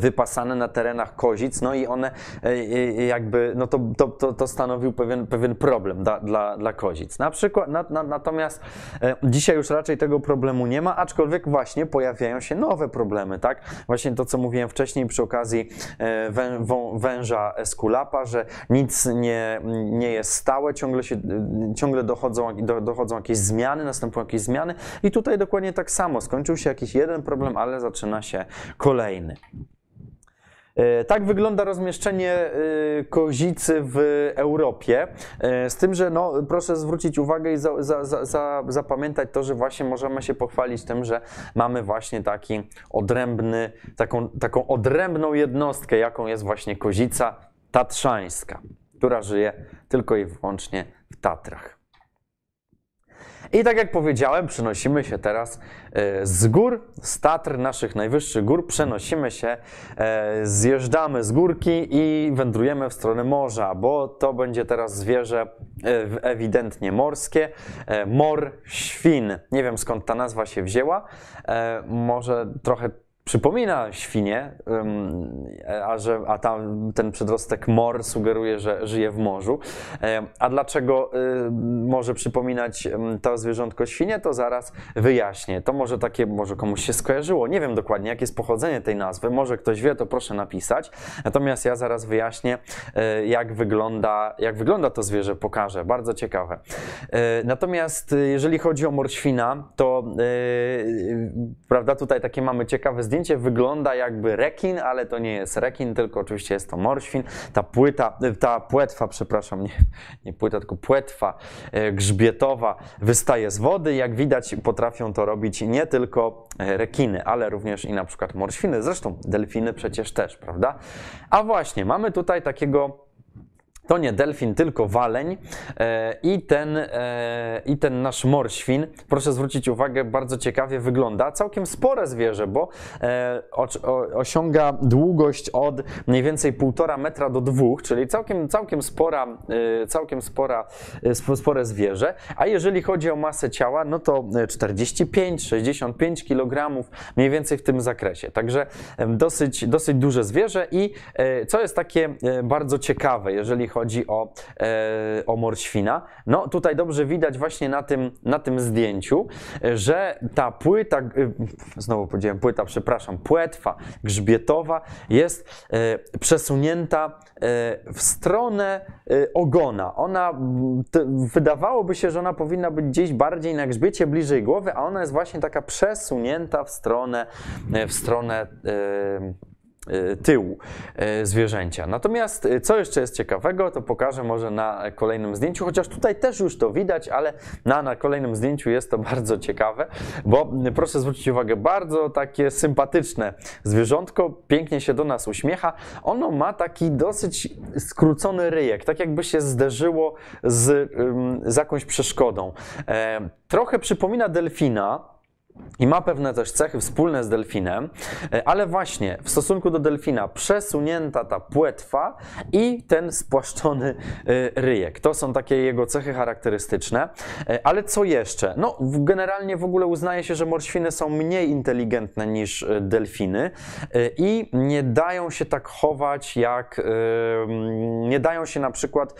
wypasane na terenach kozic, no i one e, e, jakby, no to, to, to, stanowił pewien, pewien problem da, dla, dla kozic. Na przykład, na, na, natomiast e, dzisiaj już raczej tego problemu nie ma, aczkolwiek właśnie pojawiają się nowe problemy, tak? Właśnie to, co mówiłem wcześniej przy okazji wę, wą, węża Eskulapa, że nic nie, nie jest stałe, ciągle, się, ciągle dochodzą, do, dochodzą jakieś zmiany, następują jakieś zmiany i tutaj dokładnie tak samo, skończył się jakiś jeden problem, ale zaczyna się kolejny. E, tak wygląda rozmieszczenie e, kozicy w Europie. E, z tym, że no, proszę zwrócić uwagę i za, za, za, zapamiętać to, że właśnie możemy się pochwalić tym, że mamy właśnie taki odrębny, taką, taką odrębną jednostkę, jaką jest właśnie kozica tatrzańska, która żyje tylko i wyłącznie w Tatrach. I tak jak powiedziałem, przenosimy się teraz e, z gór, z Tatr, naszych najwyższych gór, przenosimy się, e, zjeżdżamy z górki i wędrujemy w stronę morza, bo to będzie teraz zwierzę e, ewidentnie morskie, mor świn. Nie wiem skąd ta nazwa się wzięła, może trochę przypomina świnie, a, że, a tam ten przedrostek mor sugeruje, że żyje w morzu. A dlaczego y, może przypominać to zwierzątko świnie, to zaraz wyjaśnię. To może takie, może komuś się skojarzyło. Nie wiem dokładnie, jakie jest pochodzenie tej nazwy. Może ktoś wie, to proszę napisać. Natomiast ja zaraz wyjaśnię, y, jak wygląda, jak wygląda to zwierzę, pokażę. Bardzo ciekawe. Y, natomiast jeżeli chodzi o mor świna, to prawda, tutaj takie mamy ciekawe zdjęcie zdjęcie wygląda jakby rekin, ale to nie jest rekin, tylko oczywiście jest to morświn. Ta płyta, ta płetwa, przepraszam, nie, nie płyta, tylko płetwa e, grzbietowa wystaje z wody. Jak widać, potrafią to robić nie tylko e, rekiny, ale również i na przykład morświny, zresztą delfiny przecież też, prawda? A właśnie, mamy tutaj takiego to nie delfin, tylko waleń e, i ten, e, i ten nasz morświn, proszę zwrócić uwagę, bardzo ciekawie wygląda. Całkiem spore zwierzę, bo e, osiąga długość od mniej więcej 1,5 metra do 2, czyli całkiem, całkiem, spora, całkiem spora, spore zwierzę. A jeżeli chodzi o masę ciała, no to 45-65 kg mniej więcej w tym zakresie. Także dosyć, dosyć duże zwierzę i co jest takie bardzo ciekawe, jeżeli chodzi o, e, o Morświna. No tutaj dobrze widać właśnie na tym, na tym zdjęciu, że ta płyta, e, znowu powiedziałem płyta, przepraszam, płetwa grzbietowa jest e, przesunięta e, w stronę e, ogona. Ona, wydawałoby się, że ona powinna być gdzieś bardziej na grzbiecie, bliżej głowy, a ona jest właśnie taka przesunięta w stronę, e, w stronę E, tyłu e, zwierzęcia. Natomiast e, co jeszcze jest ciekawego, to pokażę może na kolejnym zdjęciu, chociaż tutaj też już to widać, ale na, na kolejnym zdjęciu jest to bardzo ciekawe, bo proszę zwrócić uwagę, bardzo takie sympatyczne zwierzątko, pięknie się do nas uśmiecha. Ono ma taki dosyć skrócony ryjek, tak jakby się zderzyło z, z jakąś przeszkodą. Trochę przypomina delfina, i ma pewne też cechy wspólne z delfinem, e, ale właśnie w stosunku do delfina przesunięta ta płetwa i ten spłaszczony e, ryjek. To są takie jego cechy charakterystyczne. E, ale co jeszcze? No, generalnie w ogóle uznaje się, że morświny są mniej inteligentne niż delfiny i nie dają się tak chować jak mm, nie dają się na przykład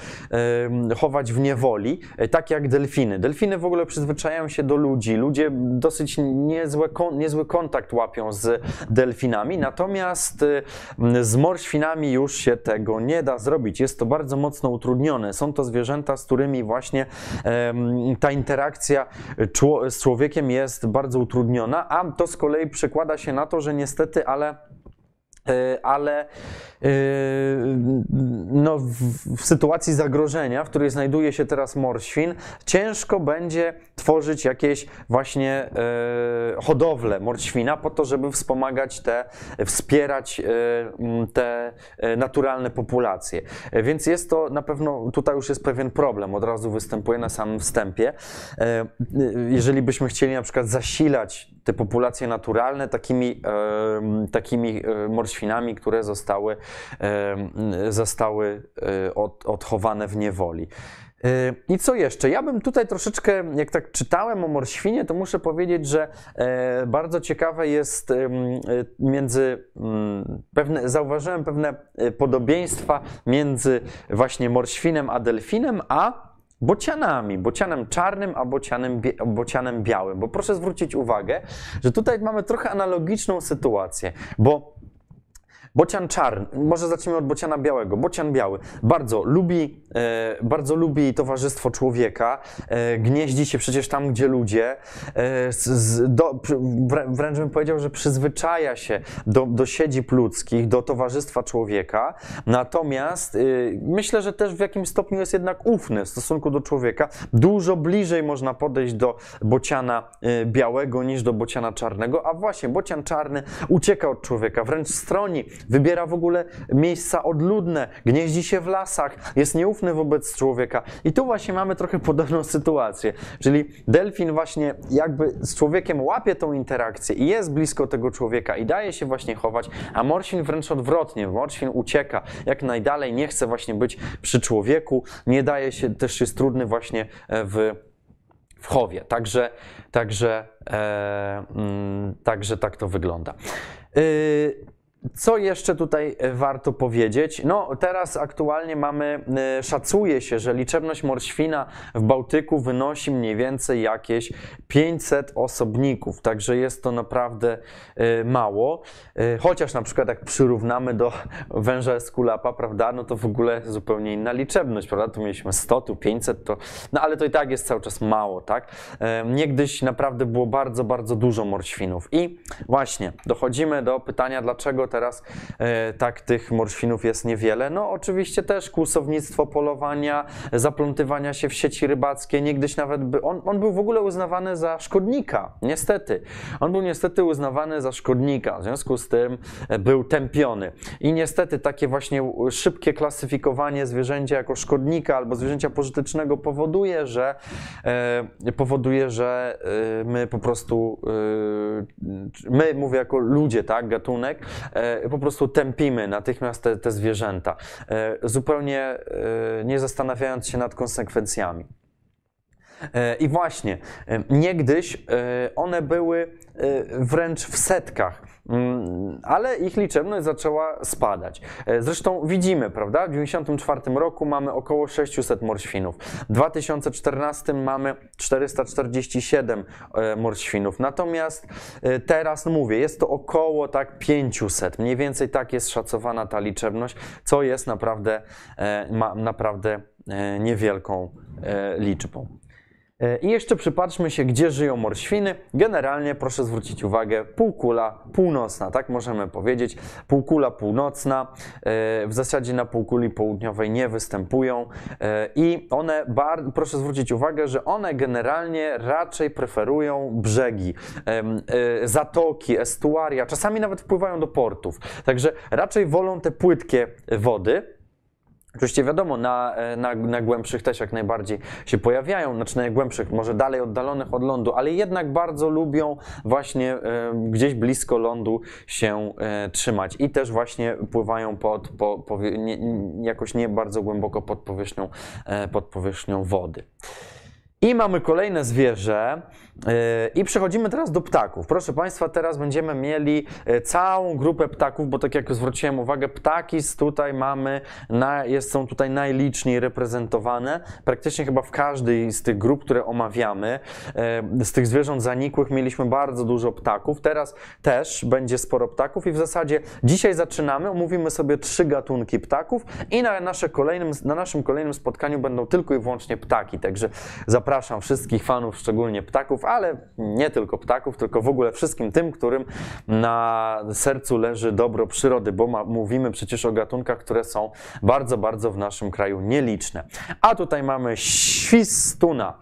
mm, chować w niewoli, tak jak delfiny. Delfiny w ogóle przyzwyczajają się do ludzi. Ludzie dosyć niezłe, niezły kontakt łapią z delfinami, natomiast y, z morświnami już się tego nie da zrobić. Jest to bardzo mocno utrudnione. Są to zwierzęta, z którymi właśnie ta interakcja y, z człowiekiem jest bardzo utrudniona, a to z kolei przekłada się na to, że niestety, ale E, ale e, no, w sytuacji zagrożenia, w której znajduje się teraz morświn, ciężko będzie tworzyć jakieś właśnie e, hodowle morświna po to, żeby wspomagać te, wspierać te naturalne populacje. Więc jest to na pewno, tutaj już jest pewien problem, od razu występuje na samym wstępie. Jeżeli byśmy chcieli na przykład zasilać te populacje naturalne takimi, takimi morświnami, świnami, które zostały, zostały e, odchowane w niewoli. E, I co jeszcze? Ja bym tutaj troszeczkę, jak tak czytałem o morświnie, to muszę powiedzieć, że e, bardzo ciekawe jest między mm, pewne, zauważyłem pewne podobieństwa między właśnie morświnem a delfinem, a bocianami, bocianem czarnym, a bocianem, bocianem białym. Bo proszę zwrócić uwagę, że tutaj mamy trochę analogiczną sytuację, bo Bocian czarny, może zacznijmy od bociana białego. Bocian biały bardzo lubi E, bardzo lubi towarzystwo człowieka, e, gnieździ się przecież tam, gdzie ludzie, e, wręcz bym powiedział, że przyzwyczaja się do, do siedzib ludzkich, do towarzystwa człowieka, natomiast y, myślę, że też w jakimś stopniu jest jednak ufny w stosunku do człowieka. Dużo bliżej można podejść do bociana y, białego niż do bociana czarnego, a właśnie bocian czarny ucieka od człowieka, wręcz stroni, wybiera w ogóle miejsca odludne, gnieździ się w lasach, jest nieufny wobec człowieka. I tu właśnie mamy trochę podobną sytuację. Czyli delfin właśnie jakby z człowiekiem łapie tą interakcję i jest blisko tego człowieka i daje się właśnie chować, a morświn wręcz odwrotnie. Morświn ucieka jak najdalej, nie chce właśnie być przy człowieku, nie daje się, też jest trudny właśnie e, w w chowie. Także, także, e, mm, także tak to wygląda. Yy, co jeszcze tutaj e, warto powiedzieć? No, teraz aktualnie mamy, e, szacuje się, że liczebność morświna w Bałtyku wynosi mniej więcej jakieś 500 osobników, także jest to naprawdę e, mało. Chociaż na przykład jak przyrównamy do węża eskulapa, prawda, no to w ogóle zupełnie inna liczebność, prawda? Tu mieliśmy 100, tu 500, to, no ale to i tak jest cały czas mało, tak? Niegdyś naprawdę było bardzo, bardzo dużo morświnów. I właśnie dochodzimy do pytania, dlaczego teraz e, tak tych morświnów jest niewiele. No oczywiście też kłusownictwo, polowania, zaplątywania się w sieci rybackie, niegdyś nawet by, on, on był w ogóle uznawany za szkodnika, niestety. On był niestety uznawany za szkodnika, w związku z tym e, był tępiony. I niestety takie właśnie szybkie klasyfikowanie zwierzęcia jako szkodnika albo zwierzęcia pożytecznego powoduje, że e, powoduje, że e, my po prostu e, my mówię jako ludzie, tak, gatunek, e, E, po prostu tępimy natychmiast te, te zwierzęta, e, zupełnie e, nie zastanawiając się nad konsekwencjami. E, I właśnie, e, niegdyś e, one były wręcz w setkach, mm, ale ich liczebność zaczęła spadać. Zresztą widzimy, prawda? W 1994 roku mamy około 600 morświnów, w 2014 mamy 447 morświnów, natomiast teraz mówię, jest to około tak 500, mniej więcej tak jest szacowana ta liczebność, co jest naprawdę, naprawdę niewielką liczbą. E, I jeszcze przypatrzmy się, gdzie żyją morświny. Generalnie proszę zwrócić uwagę, półkula północna, tak możemy powiedzieć. Półkula północna e, w zasadzie na półkuli południowej nie występują e, i one, proszę zwrócić uwagę, że one generalnie raczej preferują brzegi, zatoki, estuaria, czasami nawet wpływają do portów. Także raczej wolą te płytkie wody. Oczywiście wiadomo, na, e, na, na, głębszych też jak najbardziej się pojawiają, znaczy najgłębszych, może dalej oddalonych od lądu, ale jednak bardzo lubią właśnie e, gdzieś blisko lądu się e, trzymać i też właśnie pływają pod, po, powie nie, jakoś nie bardzo głęboko pod powierzchnią, pod powierzchnią wody. I mamy kolejne zwierzę e, i przechodzimy teraz do ptaków. Proszę Państwa, teraz będziemy mieli e, całą grupę ptaków, bo tak jak zwróciłem uwagę, ptaki tutaj mamy, jest, są tutaj najliczniej reprezentowane. Praktycznie chyba w każdej z tych grup, które omawiamy, e, z tych zwierząt zanikłych mieliśmy bardzo dużo ptaków. Teraz też będzie sporo ptaków i w zasadzie dzisiaj zaczynamy, omówimy sobie trzy gatunki ptaków i na, nasze kolejnym, na naszym kolejnym spotkaniu będą tylko i wyłącznie ptaki, także zapraszam zapraszam wszystkich fanów, szczególnie ptaków, ale nie tylko ptaków, tylko w ogóle wszystkim tym, którym na sercu leży dobro przyrody, bo ma, mówimy przecież o gatunkach, które są bardzo, bardzo w naszym kraju nieliczne. A tutaj mamy świstuna.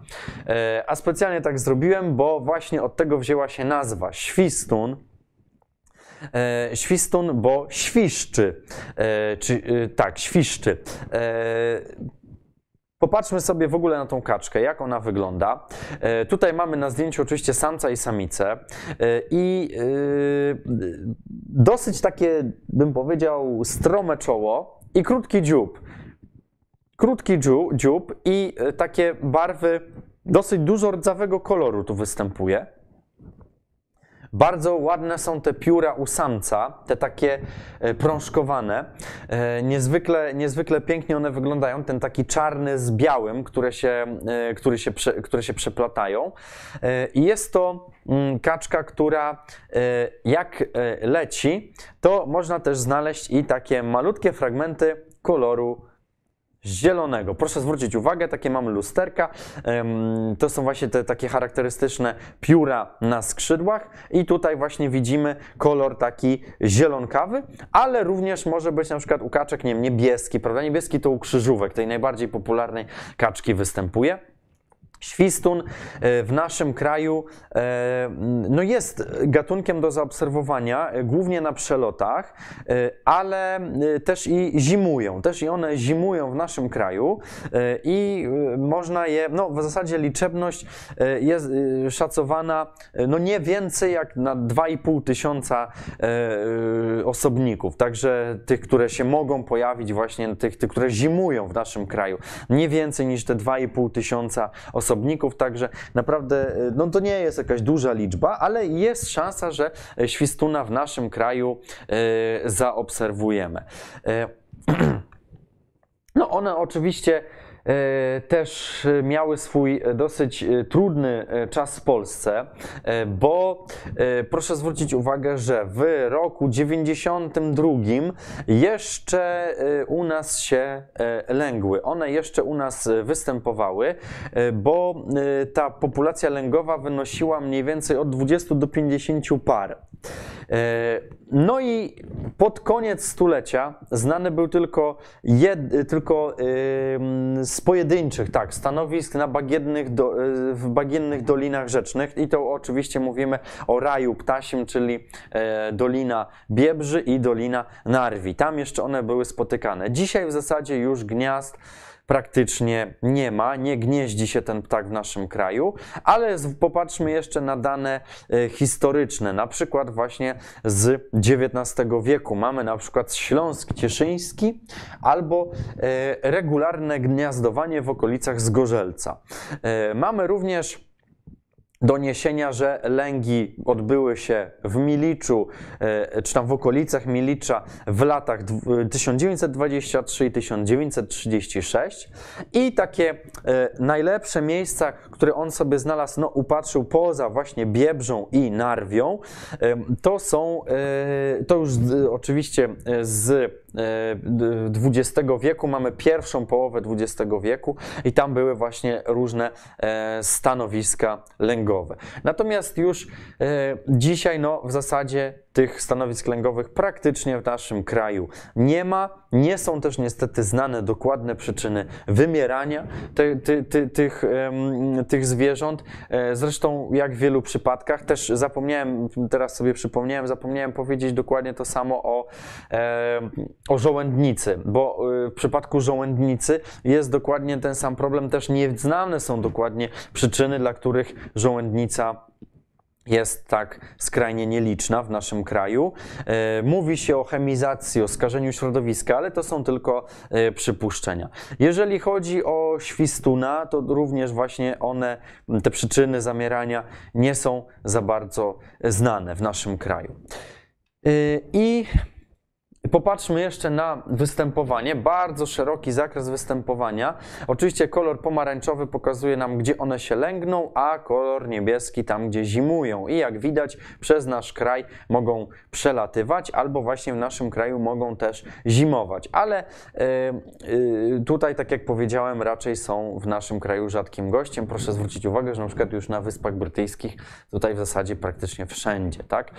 E, a specjalnie tak zrobiłem, bo właśnie od tego wzięła się nazwa świstun e, świstun, bo świszczy. E, czy, tak, świszczy. Popatrzmy sobie w ogóle na tą kaczkę, jak ona wygląda. E, tutaj mamy na zdjęciu oczywiście samca i samicę e, i e, dosyć takie, bym powiedział, strome czoło i krótki dziób. Krótki dziób i takie barwy dosyć dużo rdzawego koloru tu występuje. Bardzo ładne są te pióra u samca, te takie e, prążkowane. E, niezwykle, niezwykle pięknie one wyglądają, ten taki czarny z białym, które się, e, który się, które się przeplatają. I jest to mm, kaczka, która jak leci, to można też znaleźć i takie malutkie fragmenty koloru zielonego. Proszę zwrócić uwagę, takie mamy lusterka. To są właśnie te takie charakterystyczne pióra na skrzydłach i tutaj właśnie widzimy kolor taki zielonkawy, ale również może być na przykład u kaczek nie wiem, niebieski, prawda? Niebieski to u krzyżówek, tej najbardziej popularnej kaczki występuje. Świstun e, w naszym kraju e, no jest gatunkiem do zaobserwowania, e, głównie na przelotach, ale też i zimują. Też i one zimują w naszym kraju i można je, no w zasadzie liczebność jest szacowana no nie więcej jak na 2,5 tysiąca osobników, także tych, które się mogą pojawić właśnie, tych, tych które zimują w naszym kraju. Nie więcej niż te 2,5 tysiąca osobników osobników, także naprawdę e, no to nie jest jakaś duża liczba, ale jest szansa, że świstuna w naszym kraju e, zaobserwujemy. E, no one oczywiście E, też e, miały swój e, dosyć trudny czas w Polsce, bo proszę zwrócić uwagę, że w roku 92 jeszcze u nas się lęgły. One jeszcze u nas występowały, bo ta populacja lęgowa wynosiła mniej więcej od 20 do 50 par. No i pod koniec stulecia znany był tylko, jed, tylko yy, z pojedynczych tak, stanowisk na bagiennych do, yy, w bagiennych dolinach rzecznych i to oczywiście mówimy o raju ptasim, czyli yy, Dolina Biebrzy i Dolina Narwi. Tam jeszcze one były spotykane. Dzisiaj w zasadzie już gniazd praktycznie nie ma, nie gnieździ się ten ptak w naszym kraju, ale popatrzmy jeszcze na dane e, historyczne, na przykład właśnie z XIX wieku. Mamy na przykład Śląsk Cieszyński albo e, regularne gniazdowanie w okolicach Zgorzelca. E, mamy również doniesienia, że lęgi odbyły się w Miliczu, e, czy tam w okolicach Milicza w latach 1923 e, i 1936 i takie e, najlepsze miejsca, które on sobie znalazł, no upatrzył poza właśnie Biebrzą i Narwią, to są, to już oczywiście z XX wieku, mamy pierwszą połowę XX wieku i tam były właśnie różne stanowiska lęgowe księgowe. Natomiast już e, dzisiaj no, w zasadzie tych stanowisk lęgowych praktycznie w naszym kraju nie ma. Nie są też niestety znane dokładne przyczyny wymierania ty, ty, ty, tych, tych zwierząt. E, zresztą, jak w wielu przypadkach, też zapomniałem, teraz sobie przypomniałem, zapomniałem powiedzieć dokładnie to samo o, e, o żołędnicy, bo e, w przypadku żołędnicy jest dokładnie ten sam problem. Też nieznane są dokładnie przyczyny, dla których żołędnica jest tak skrajnie nieliczna w naszym kraju. E, mówi się o chemizacji, o skażeniu środowiska, ale to są tylko e, przypuszczenia. Jeżeli chodzi o świstuna, to również właśnie one, te przyczyny zamierania nie są za bardzo znane w naszym kraju. E, I Popatrzmy jeszcze na występowanie, bardzo szeroki zakres występowania. Oczywiście kolor pomarańczowy pokazuje nam, gdzie one się lęgną, a kolor niebieski tam, gdzie zimują. I jak widać, przez nasz kraj mogą przelatywać, albo właśnie w naszym kraju mogą też zimować. Ale yy, yy, tutaj, tak jak powiedziałem, raczej są w naszym kraju rzadkim gościem. Proszę zwrócić uwagę, że na przykład już na Wyspach Brytyjskich, tutaj w zasadzie praktycznie wszędzie, tak,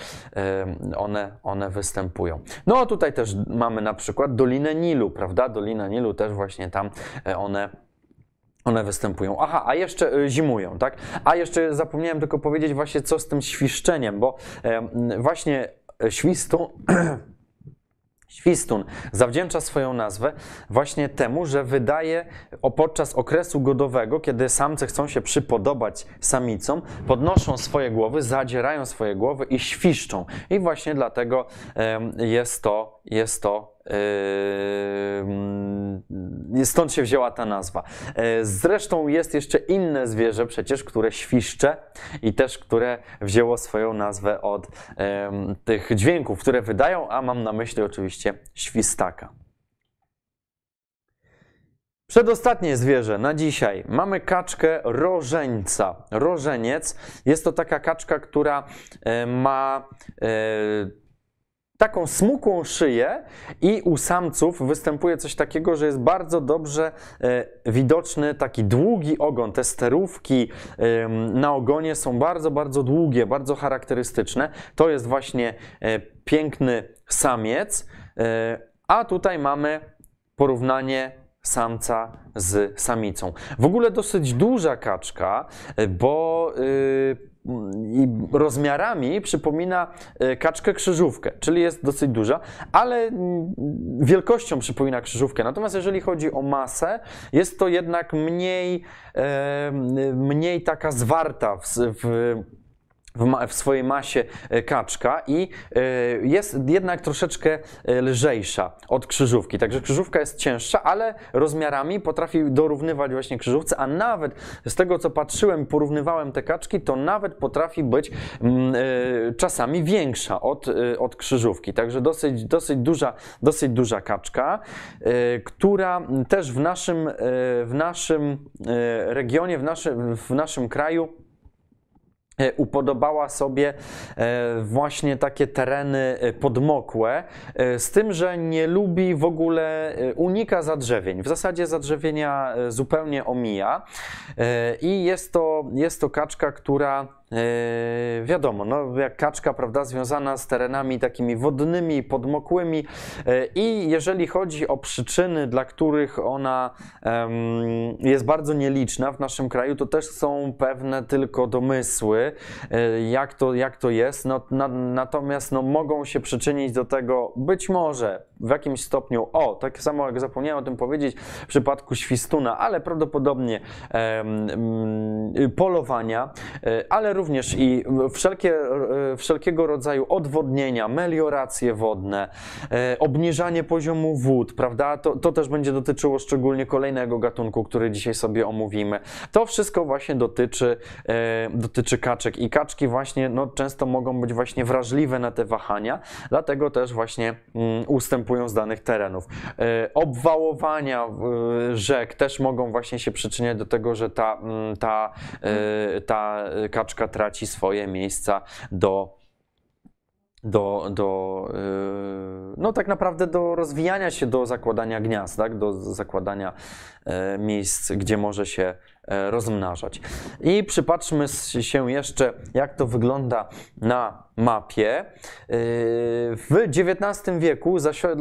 yy, one, one występują. No a tutaj też też mamy na przykład Dolinę Nilu, prawda? Dolina Nilu też właśnie tam e, one one występują. Aha, a jeszcze e, zimują, tak? A jeszcze zapomniałem tylko powiedzieć właśnie co z tym świszczeniem, bo właśnie e, świstu Świstun zawdzięcza swoją nazwę właśnie temu, że wydaje podczas okresu godowego, kiedy samce chcą się przypodobać samicom, podnoszą swoje głowy, zadzierają swoje głowy i świszczą. I właśnie dlatego jest to, jest to Yy, mm, stąd się wzięła ta nazwa. Yy, zresztą jest jeszcze inne zwierzę przecież, które świszcze i też które wzięło swoją nazwę od yy, tych dźwięków, które wydają, a mam na myśli oczywiście świstaka. Przedostatnie zwierzę na dzisiaj. Mamy kaczkę rożeńca. Rożeniec jest to taka kaczka, która ma taką smukłą szyję i u samców występuje coś takiego, że jest bardzo dobrze e, widoczny taki długi ogon. Te sterówki na ogonie są bardzo, bardzo długie, bardzo charakterystyczne. To jest właśnie e, piękny samiec, e, a tutaj mamy porównanie samca z samicą. W ogóle dosyć duża kaczka, e, bo y, mm, rozmiarami przypomina e, kaczkę krzyżówkę, czyli jest dosyć duża, ale mm, wielkością przypomina krzyżówkę. Natomiast jeżeli chodzi o masę, jest to jednak mniej, e, mniej taka zwarta w, w w, swojej masie e, kaczka i e, jest jednak troszeczkę e, lżejsza od krzyżówki. Także krzyżówka jest cięższa, ale rozmiarami potrafi dorównywać właśnie krzyżówce, a nawet z tego co patrzyłem, porównywałem te kaczki, to nawet potrafi być mm, czasami większa od, od krzyżówki. Także dosyć, dosyć, duża, dosyć duża kaczka, która też w naszym, w naszym regionie, w naszym, w naszym kraju E, upodobała sobie e, właśnie takie tereny e, podmokłe, z tym, że nie lubi w ogóle, unika zadrzewień. W zasadzie zadrzewienia zupełnie omija i jest to, jest to kaczka, która Yy, wiadomo, no, jak kaczka, prawda, związana z terenami takimi wodnymi, podmokłymi. Yy, I jeżeli chodzi o przyczyny, dla których ona yy, jest bardzo nieliczna w naszym kraju, to też są pewne tylko domysły, yy, jak, to, jak to jest. No, na, natomiast no, mogą się przyczynić do tego być może w jakimś stopniu o. Tak samo jak zapomniałem o tym powiedzieć w przypadku świstuna, ale prawdopodobnie mm, polowania, e, ale również i wszelkie, e, wszelkiego rodzaju odwodnienia, melioracje wodne, e, obniżanie poziomu wód, prawda? To, to też będzie dotyczyło szczególnie kolejnego gatunku, który dzisiaj sobie omówimy. To wszystko właśnie dotyczy, dotyczy kaczek i kaczki właśnie no, często mogą być właśnie wrażliwe na te wahania, dlatego też właśnie mm, ustępują występują z danych terenów. E, obwałowania e, rzek też mogą właśnie się przyczyniać do tego, że ta, mm, ta, e, ta kaczka traci swoje miejsca do do, do no tak naprawdę do rozwijania się, do zakładania gniazd, tak? do zakładania miejsc, gdzie może się rozmnażać. I przypatrzmy się jeszcze, jak to wygląda na mapie. Y, w XIX wieku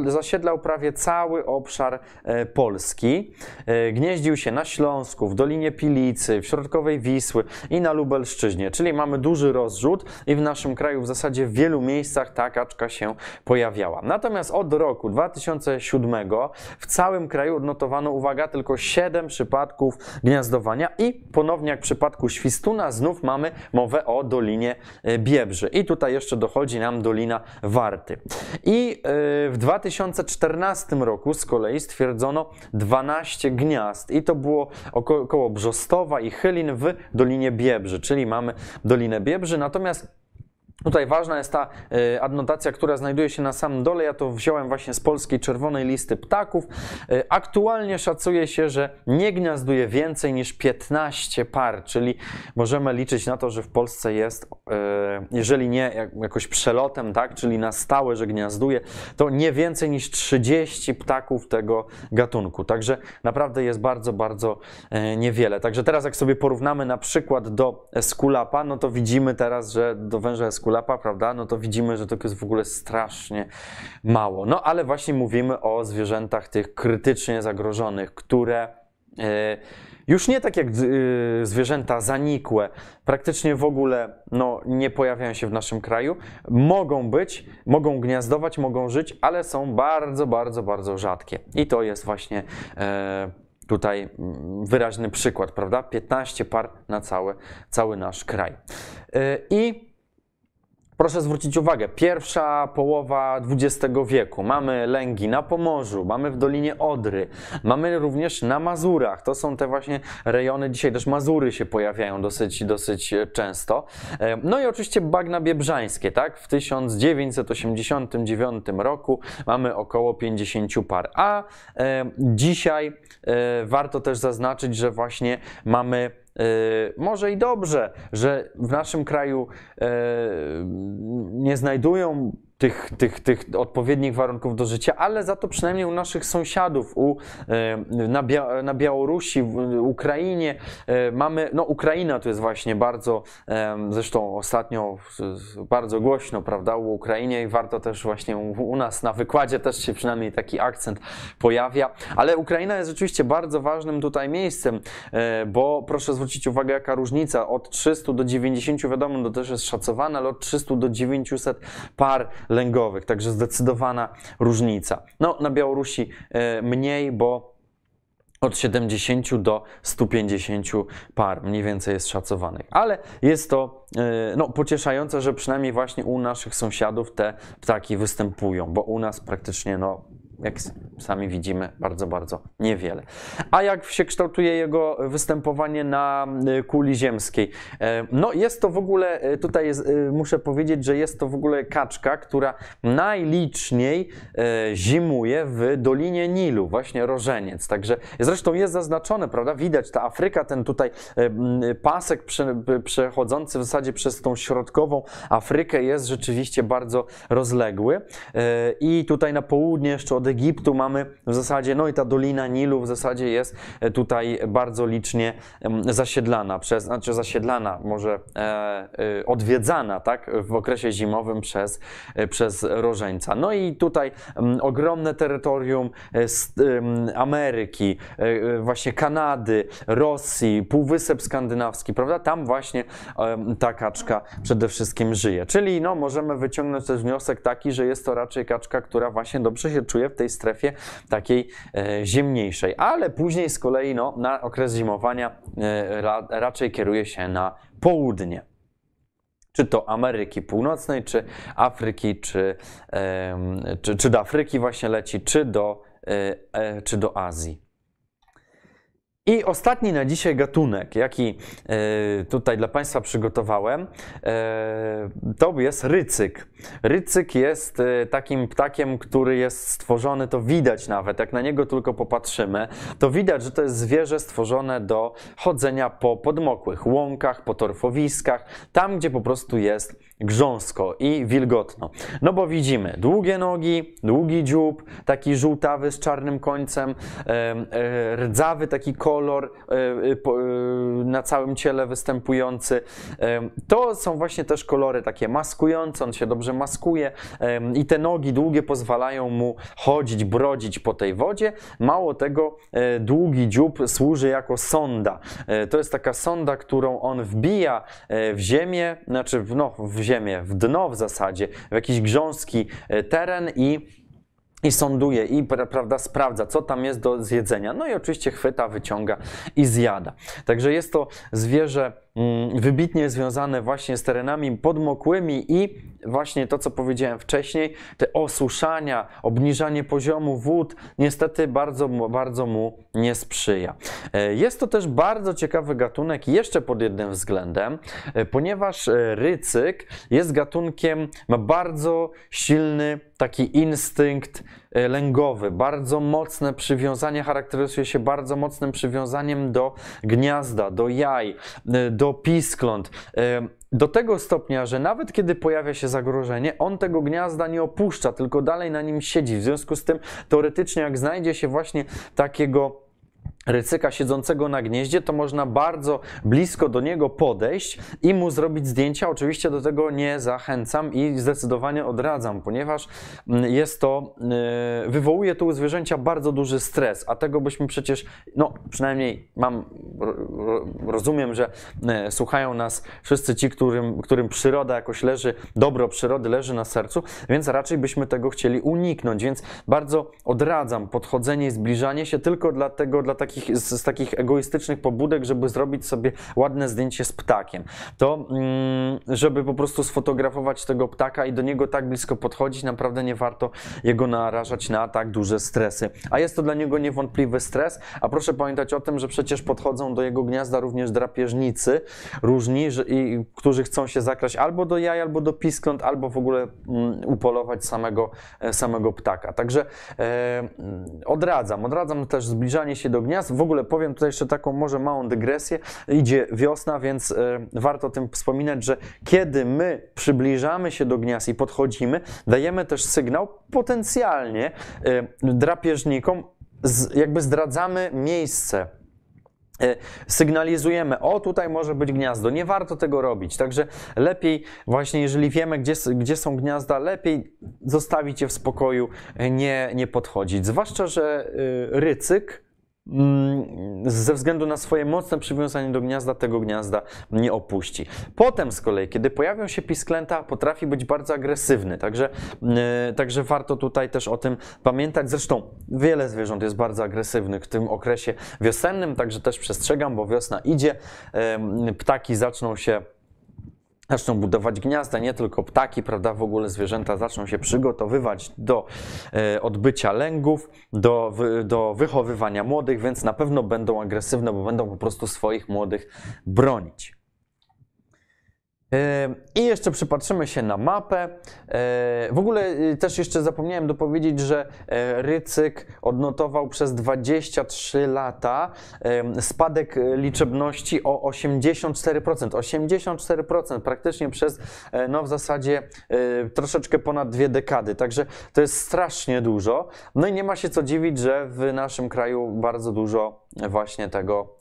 zasiedlał prawie cały obszar e, Polski. E, gnieździł się na Śląsku, w Dolinie Pilicy, w Środkowej Wisły i na Lubelszczyźnie, czyli mamy duży rozrzut i w naszym kraju w zasadzie w wielu miejscach ta kaczka się pojawiała. Natomiast od roku 2007 w całym kraju odnotowano, uwaga, tylko 7 przypadków gniazdowania i ponownie jak w przypadku świstuna znów mamy mowę o Dolinie e, Biebrzy. I tutaj tutaj jeszcze dochodzi nam Dolina Warty. I y, w 2014 roku z kolei stwierdzono 12 gniazd i to było około Brzostowa i Chylin w Dolinie Biebrzy, czyli mamy Dolinę Biebrzy, natomiast Tutaj ważna jest ta e, adnotacja, która znajduje się na samym dole. Ja to wziąłem właśnie z polskiej czerwonej listy ptaków. E, aktualnie szacuje się, że nie gniazduje więcej niż 15 par, czyli możemy liczyć na to, że w Polsce jest, e, jeżeli nie jakoś przelotem, tak, czyli na stałe, że gniazduje, to nie więcej niż 30 ptaków tego gatunku. Także naprawdę jest bardzo, bardzo niewiele. Także teraz jak sobie porównamy na przykład do eskulapa, no to widzimy teraz, że do węża eskulapa Kulapa, prawda, no to widzimy, że to jest w ogóle strasznie mało. No ale właśnie mówimy o zwierzętach tych krytycznie zagrożonych, które e, już nie tak jak e, zwierzęta zanikłe, praktycznie w ogóle no, nie pojawiają się w naszym kraju, mogą być, mogą gniazdować, mogą żyć, ale są bardzo, bardzo, bardzo rzadkie. I to jest właśnie e, tutaj mm, wyraźny przykład, prawda? 15 par na cały, cały nasz kraj. I Proszę zwrócić uwagę, pierwsza połowa XX wieku. Mamy lęgi na Pomorzu, mamy w Dolinie Odry, mamy również na Mazurach. To są te właśnie rejony, dzisiaj też Mazury się pojawiają dosyć, dosyć e, często. E, no i oczywiście bagna biebrzańskie, tak? W 1989 roku mamy około 50 par. A e, dzisiaj warto też zaznaczyć, że właśnie mamy E, może i dobrze, że w naszym kraju e, nie znajdują tych, tych, tych odpowiednich warunków do życia, ale za to przynajmniej u naszych sąsiadów, u, e, na, Bia na Białorusi, Ukrainie e, mamy, no Ukraina to jest właśnie bardzo, e, zresztą ostatnio bardzo głośno, prawda, u Ukrainie i warto też właśnie u, u nas na wykładzie też się przynajmniej taki akcent pojawia, ale Ukraina jest rzeczywiście bardzo ważnym tutaj miejscem, bo proszę zwrócić uwagę, jaka różnica od 300 do 90, wiadomo, no, to też jest szacowane, ale od 300 do 900 par lęgowych, także zdecydowana różnica. No, na Białorusi e, mniej, bo od 70 do 150 par, mniej więcej jest szacowanych. Ale jest to e, no, pocieszające, że przynajmniej właśnie u naszych sąsiadów te ptaki występują, bo u nas praktycznie no, jak sami widzimy, bardzo, bardzo niewiele. A jak się kształtuje jego występowanie na y, kuli ziemskiej? E, no, jest to w ogóle, e, tutaj jest, e, muszę powiedzieć, że jest to w ogóle kaczka, która najliczniej zimuje w Dolinie Nilu, właśnie rożeniec. Także zresztą jest zaznaczone, prawda? Widać ta Afryka, ten tutaj pasek przechodzący w zasadzie przez tą środkową Afrykę jest rzeczywiście bardzo rozległy. I tutaj na południe jeszcze od Egiptu mamy w zasadzie, no i ta Dolina Nilu w zasadzie jest e, tutaj bardzo licznie zasiedlana, przez, znaczy zasiedlana, może e, e, odwiedzana, tak, w okresie zimowym przez, e, przez rożeńca. No i tutaj ogromne terytorium Ameryki, właśnie Kanady, Rosji, Półwysep Skandynawski, prawda? Tam właśnie ta kaczka przede wszystkim żyje. Czyli no, możemy wyciągnąć też wniosek taki, że jest to raczej kaczka, która właśnie dobrze się czuje w tej strefie takiej e, ziemniejszej. Ale później z kolei no, na okres zimowania e, raczej kieruje się na południe czy to Ameryki Północnej, czy Afryki, czy, czy, czy do Afryki właśnie leci, czy do, e, czy do Azji. I ostatni na dzisiaj gatunek, jaki e, tutaj dla Państwa przygotowałem, e, to jest rycyk. Rycyk jest e, takim ptakiem, który jest stworzony, to widać nawet, jak na niego tylko popatrzymy, to widać, że to jest zwierzę stworzone do chodzenia po podmokłych łąkach, po torfowiskach, tam gdzie po prostu jest grząsko i wilgotno. No bo widzimy długie nogi, długi dziób, taki żółtawy z czarnym końcem, e, rdzawy taki kolor e, y, e, na całym ciele występujący. To są właśnie też kolory takie maskujące, on się dobrze maskuje i te nogi długie pozwalają mu chodzić, brodzić po tej wodzie. Mało tego, długi dziób służy jako sonda. To jest taka sonda, którą on wbija w ziemię, znaczy no, w ziemię ziemię, w dno w zasadzie, w jakiś grząski e, teren i i sąduje i prawda, sprawdza, co tam jest do zjedzenia. No i oczywiście chwyta, wyciąga i zjada. Także jest to zwierzę Mm, wybitnie związane właśnie z terenami podmokłymi i właśnie to, co powiedziałem wcześniej, te osuszania, obniżanie poziomu wód niestety bardzo, bardzo mu nie sprzyja. E, jest to też bardzo ciekawy gatunek jeszcze pod jednym względem, e, ponieważ e, rycyk jest gatunkiem, ma bardzo silny taki instynkt E, lęgowy, bardzo mocne przywiązanie charakteryzuje się bardzo mocnym przywiązaniem do gniazda, do jaj, e, do piskląt. E, do tego stopnia, że nawet kiedy pojawia się zagrożenie, on tego gniazda nie opuszcza, tylko dalej na nim siedzi. W związku z tym, teoretycznie, jak znajdzie się właśnie takiego rycyka siedzącego na gnieździe, to można bardzo blisko do niego podejść i mu zrobić zdjęcia. Oczywiście do tego nie zachęcam i zdecydowanie odradzam, ponieważ mm, jest to, y, wywołuje to u zwierzęcia bardzo duży stres, a tego byśmy przecież, no przynajmniej mam, rozumiem, że y, słuchają nas wszyscy ci, którym, którym przyroda jakoś leży, dobro przyrody leży na sercu, więc raczej byśmy tego chcieli uniknąć, więc bardzo odradzam podchodzenie i zbliżanie się tylko dlatego, dla takich takich, z, z, takich egoistycznych pobudek, żeby zrobić sobie ładne zdjęcie z ptakiem. To, mm, żeby po prostu sfotografować tego ptaka i do niego tak blisko podchodzić, naprawdę nie warto jego narażać na tak duże stresy. A jest to dla niego niewątpliwy stres, a proszę pamiętać o tym, że przecież podchodzą do jego gniazda również drapieżnicy różni, że, i, którzy chcą się zakraść albo do jaj, albo do piskląt, albo w ogóle mm, upolować samego, e, samego ptaka. Także e, mm, odradzam, odradzam też zbliżanie się do gniazda, w ogóle powiem tutaj jeszcze taką może małą dygresję. Idzie wiosna, więc e, warto o tym wspominać, że kiedy my przybliżamy się do gniazd i podchodzimy, dajemy też sygnał potencjalnie e, drapieżnikom, jakby zdradzamy miejsce e, sygnalizujemy, o tutaj może być gniazdo, nie warto tego robić. Także lepiej, właśnie jeżeli wiemy, gdzie, gdzie są gniazda, lepiej zostawić je w spokoju, nie, nie podchodzić. Zwłaszcza, że rycyk Mm, ze względu na swoje mocne przywiązanie do gniazda, tego gniazda nie opuści. Potem z kolei, kiedy pojawią się pisklęta, potrafi być bardzo agresywny, także, yy, także warto tutaj też o tym pamiętać. Zresztą wiele zwierząt jest bardzo agresywnych w tym okresie wiosennym, także też przestrzegam, bo wiosna idzie, yy, ptaki zaczną się zaczną budować gniazda, nie tylko ptaki, prawda, w ogóle zwierzęta zaczną się przygotowywać do e, odbycia lęgów, do, do wychowywania młodych, więc na pewno będą agresywne, bo będą po prostu swoich młodych bronić. I jeszcze przypatrzymy się na mapę. W ogóle y, też jeszcze zapomniałem dopowiedzieć, że y, Rycyk odnotował przez 23 lata spadek y, liczebności o 84%. 84% praktycznie przez, no w zasadzie troszeczkę ponad dwie dekady. Także to jest strasznie dużo. No i nie ma się co dziwić, że w naszym kraju bardzo dużo właśnie tego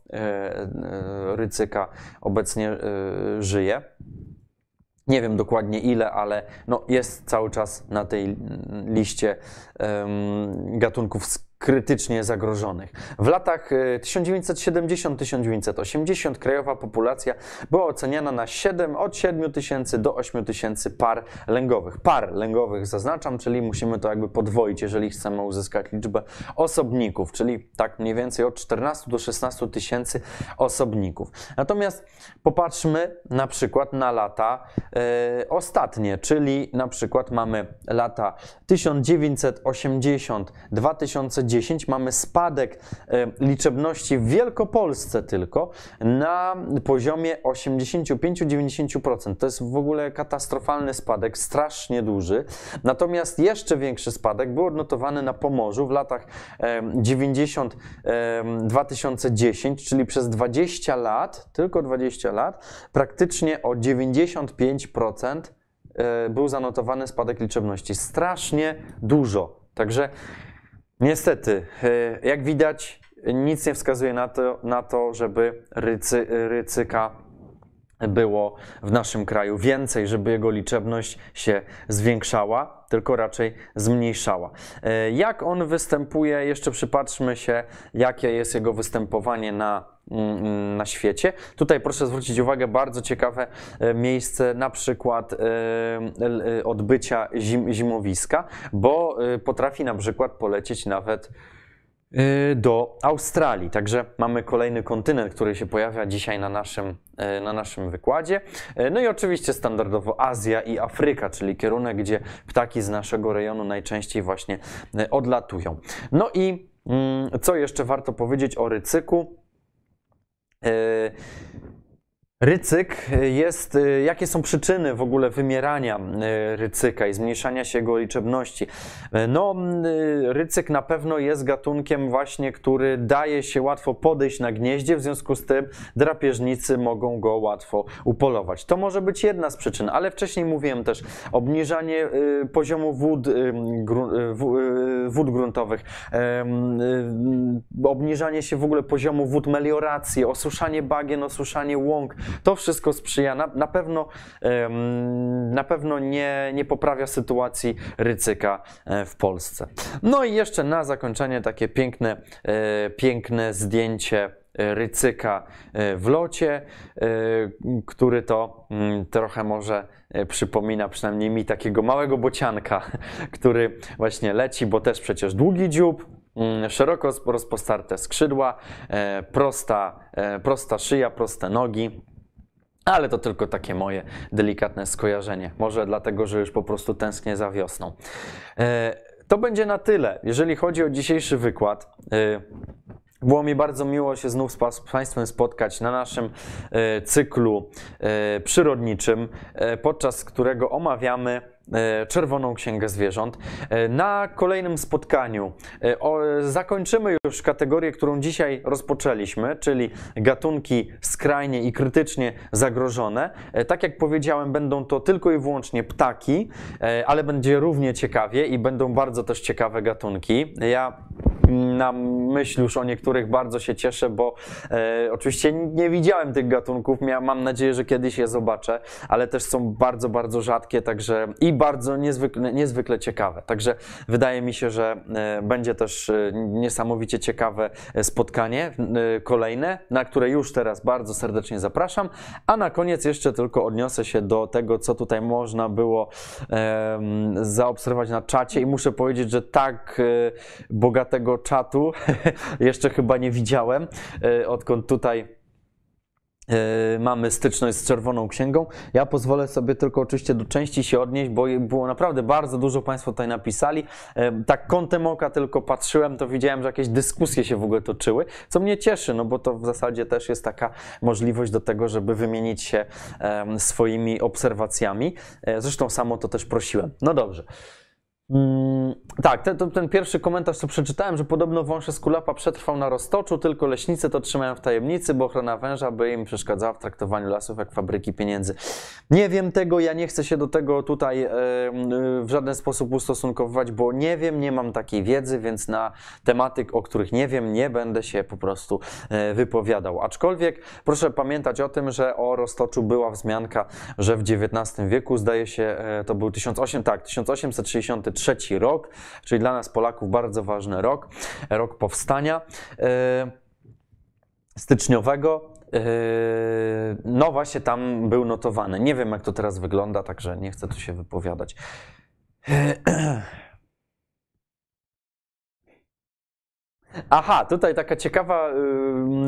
rycyka obecnie żyje. Nie wiem dokładnie ile, ale no jest cały czas na tej liście um, gatunków krytycznie zagrożonych. W latach 1970-1980 e, krajowa populacja była oceniana na 7, od 7 tysięcy do 8 tysięcy par lęgowych. Par lęgowych zaznaczam, czyli musimy to jakby podwoić, jeżeli chcemy uzyskać liczbę osobników, czyli tak mniej więcej od 14 do 16 tysięcy osobników. Natomiast popatrzmy na przykład na lata e, ostatnie, czyli na przykład mamy lata 1980, 2010, 10 mamy spadek e, liczebności w Wielkopolsce tylko na poziomie 85-90%. To jest w ogóle katastrofalny spadek, strasznie duży. Natomiast jeszcze większy spadek był odnotowany na Pomorzu w latach 90-2010, e, e, czyli przez 20 lat, tylko 20 lat, praktycznie o 95% był zanotowany spadek liczebności. Strasznie dużo. Także Niestety, e, jak widać, nic nie wskazuje na to, na to żeby rycy, rycyka było w naszym kraju więcej, żeby jego liczebność się zwiększała, tylko raczej zmniejszała. E, jak on występuje? Jeszcze przypatrzmy się, jakie jest jego występowanie na Mm, mm, na świecie. Tutaj proszę zwrócić uwagę, bardzo ciekawe e, miejsce na przykład e, e, odbycia zim, zimowiska, bo potrafi na przykład polecieć nawet do Australii. Także mamy kolejny kontynent, który się pojawia dzisiaj na naszym, na naszym wykładzie. No i oczywiście standardowo Azja i Afryka, czyli kierunek, gdzie ptaki z naszego rejonu najczęściej właśnie odlatują. No i mm, co jeszcze warto powiedzieć o rycyku? E, rycyk jest, e, jakie są przyczyny w ogóle wymierania e, rycyka i zmniejszania się jego liczebności? No, rycyk na pewno jest gatunkiem właśnie, który daje się łatwo podejść na gnieździe, w związku z tym drapieżnicy mogą go łatwo upolować. To może być jedna z przyczyn, ale wcześniej mówiłem też obniżanie poziomu wód wód gruntowych, y, obniżanie się w ogóle poziomu wód, melioracji, osuszanie bagien, osuszanie łąk, to wszystko sprzyja, na, na pewno, na pewno nie, nie poprawia sytuacji rycyka e, w Polsce. No i jeszcze na zakończenie takie piękne, e, piękne zdjęcie E, rycyka e, w locie, e, który to mm, trochę może przypomina, przynajmniej mi, takiego małego bocianka, który właśnie leci, bo też przecież długi dziób, mm, szeroko rozpostarte skrzydła, prosta, prosta szyja, proste nogi. Ale to tylko takie moje delikatne skojarzenie. Może dlatego, że już po prostu tęsknię za wiosną. To będzie na tyle, jeżeli chodzi o dzisiejszy wykład. Było mi bardzo miło się znów z Państwem spotkać na naszym e, cyklu e, przyrodniczym, e, podczas którego omawiamy E, czerwoną Księgę Zwierząt. E, na kolejnym spotkaniu e, zakończymy już kategorię, którą dzisiaj rozpoczęliśmy, czyli gatunki skrajnie i krytycznie zagrożone. Tak jak powiedziałem, będą to tylko i wyłącznie ptaki, ale będzie równie ciekawie i będą bardzo też ciekawe gatunki. Ja na myśl już o niektórych bardzo się cieszę, bo e, oczywiście nie widziałem tych gatunków. mam nadzieję, że kiedyś je zobaczę, ale też są bardzo, bardzo rzadkie, także i i bardzo niezwykle, niezwykle ciekawe. Także wydaje mi się, że e, będzie też e, niesamowicie ciekawe e, spotkanie kolejne, na które już teraz bardzo serdecznie zapraszam. A na koniec jeszcze tylko odniosę się do tego, co tutaj można było zaobserwować na czacie i muszę powiedzieć, że tak bogatego czatu jeszcze chyba nie widziałem, odkąd tutaj E, mamy styczność z Czerwoną Księgą. Ja pozwolę sobie tylko oczywiście do części się odnieść, bo było naprawdę bardzo dużo Państwo tutaj napisali. E, tak kątem oka tylko patrzyłem, to widziałem, że jakieś dyskusje się w ogóle toczyły, co mnie cieszy, no bo to w zasadzie też jest taka możliwość do tego, żeby wymienić się swoimi obserwacjami. E, zresztą samo to też prosiłem. No dobrze. Mm, tak, ten, ten, pierwszy komentarz, co przeczytałem, że podobno wąż Eskulapa przetrwał na roztoczu, tylko leśnicy to trzymają w tajemnicy, bo ochrona węża by im przeszkadzała w traktowaniu lasów jak fabryki pieniędzy. Nie wiem tego, ja nie chcę się do tego tutaj y, y, w żaden sposób ustosunkowywać, bo nie wiem, nie mam takiej wiedzy, więc na tematyk, o których nie wiem, nie będę się po prostu y, wypowiadał. Aczkolwiek proszę pamiętać o tym, że o roztoczu była wzmianka, że w XIX wieku, zdaje się, e, to był 1800, tak, 1863 trzeci rok, czyli dla nas Polaków bardzo ważny rok, rok powstania e, styczniowego. E, no właśnie tam był notowany. Nie wiem, jak to teraz wygląda, także nie chcę tu się wypowiadać. E, Aha, tutaj taka ciekawa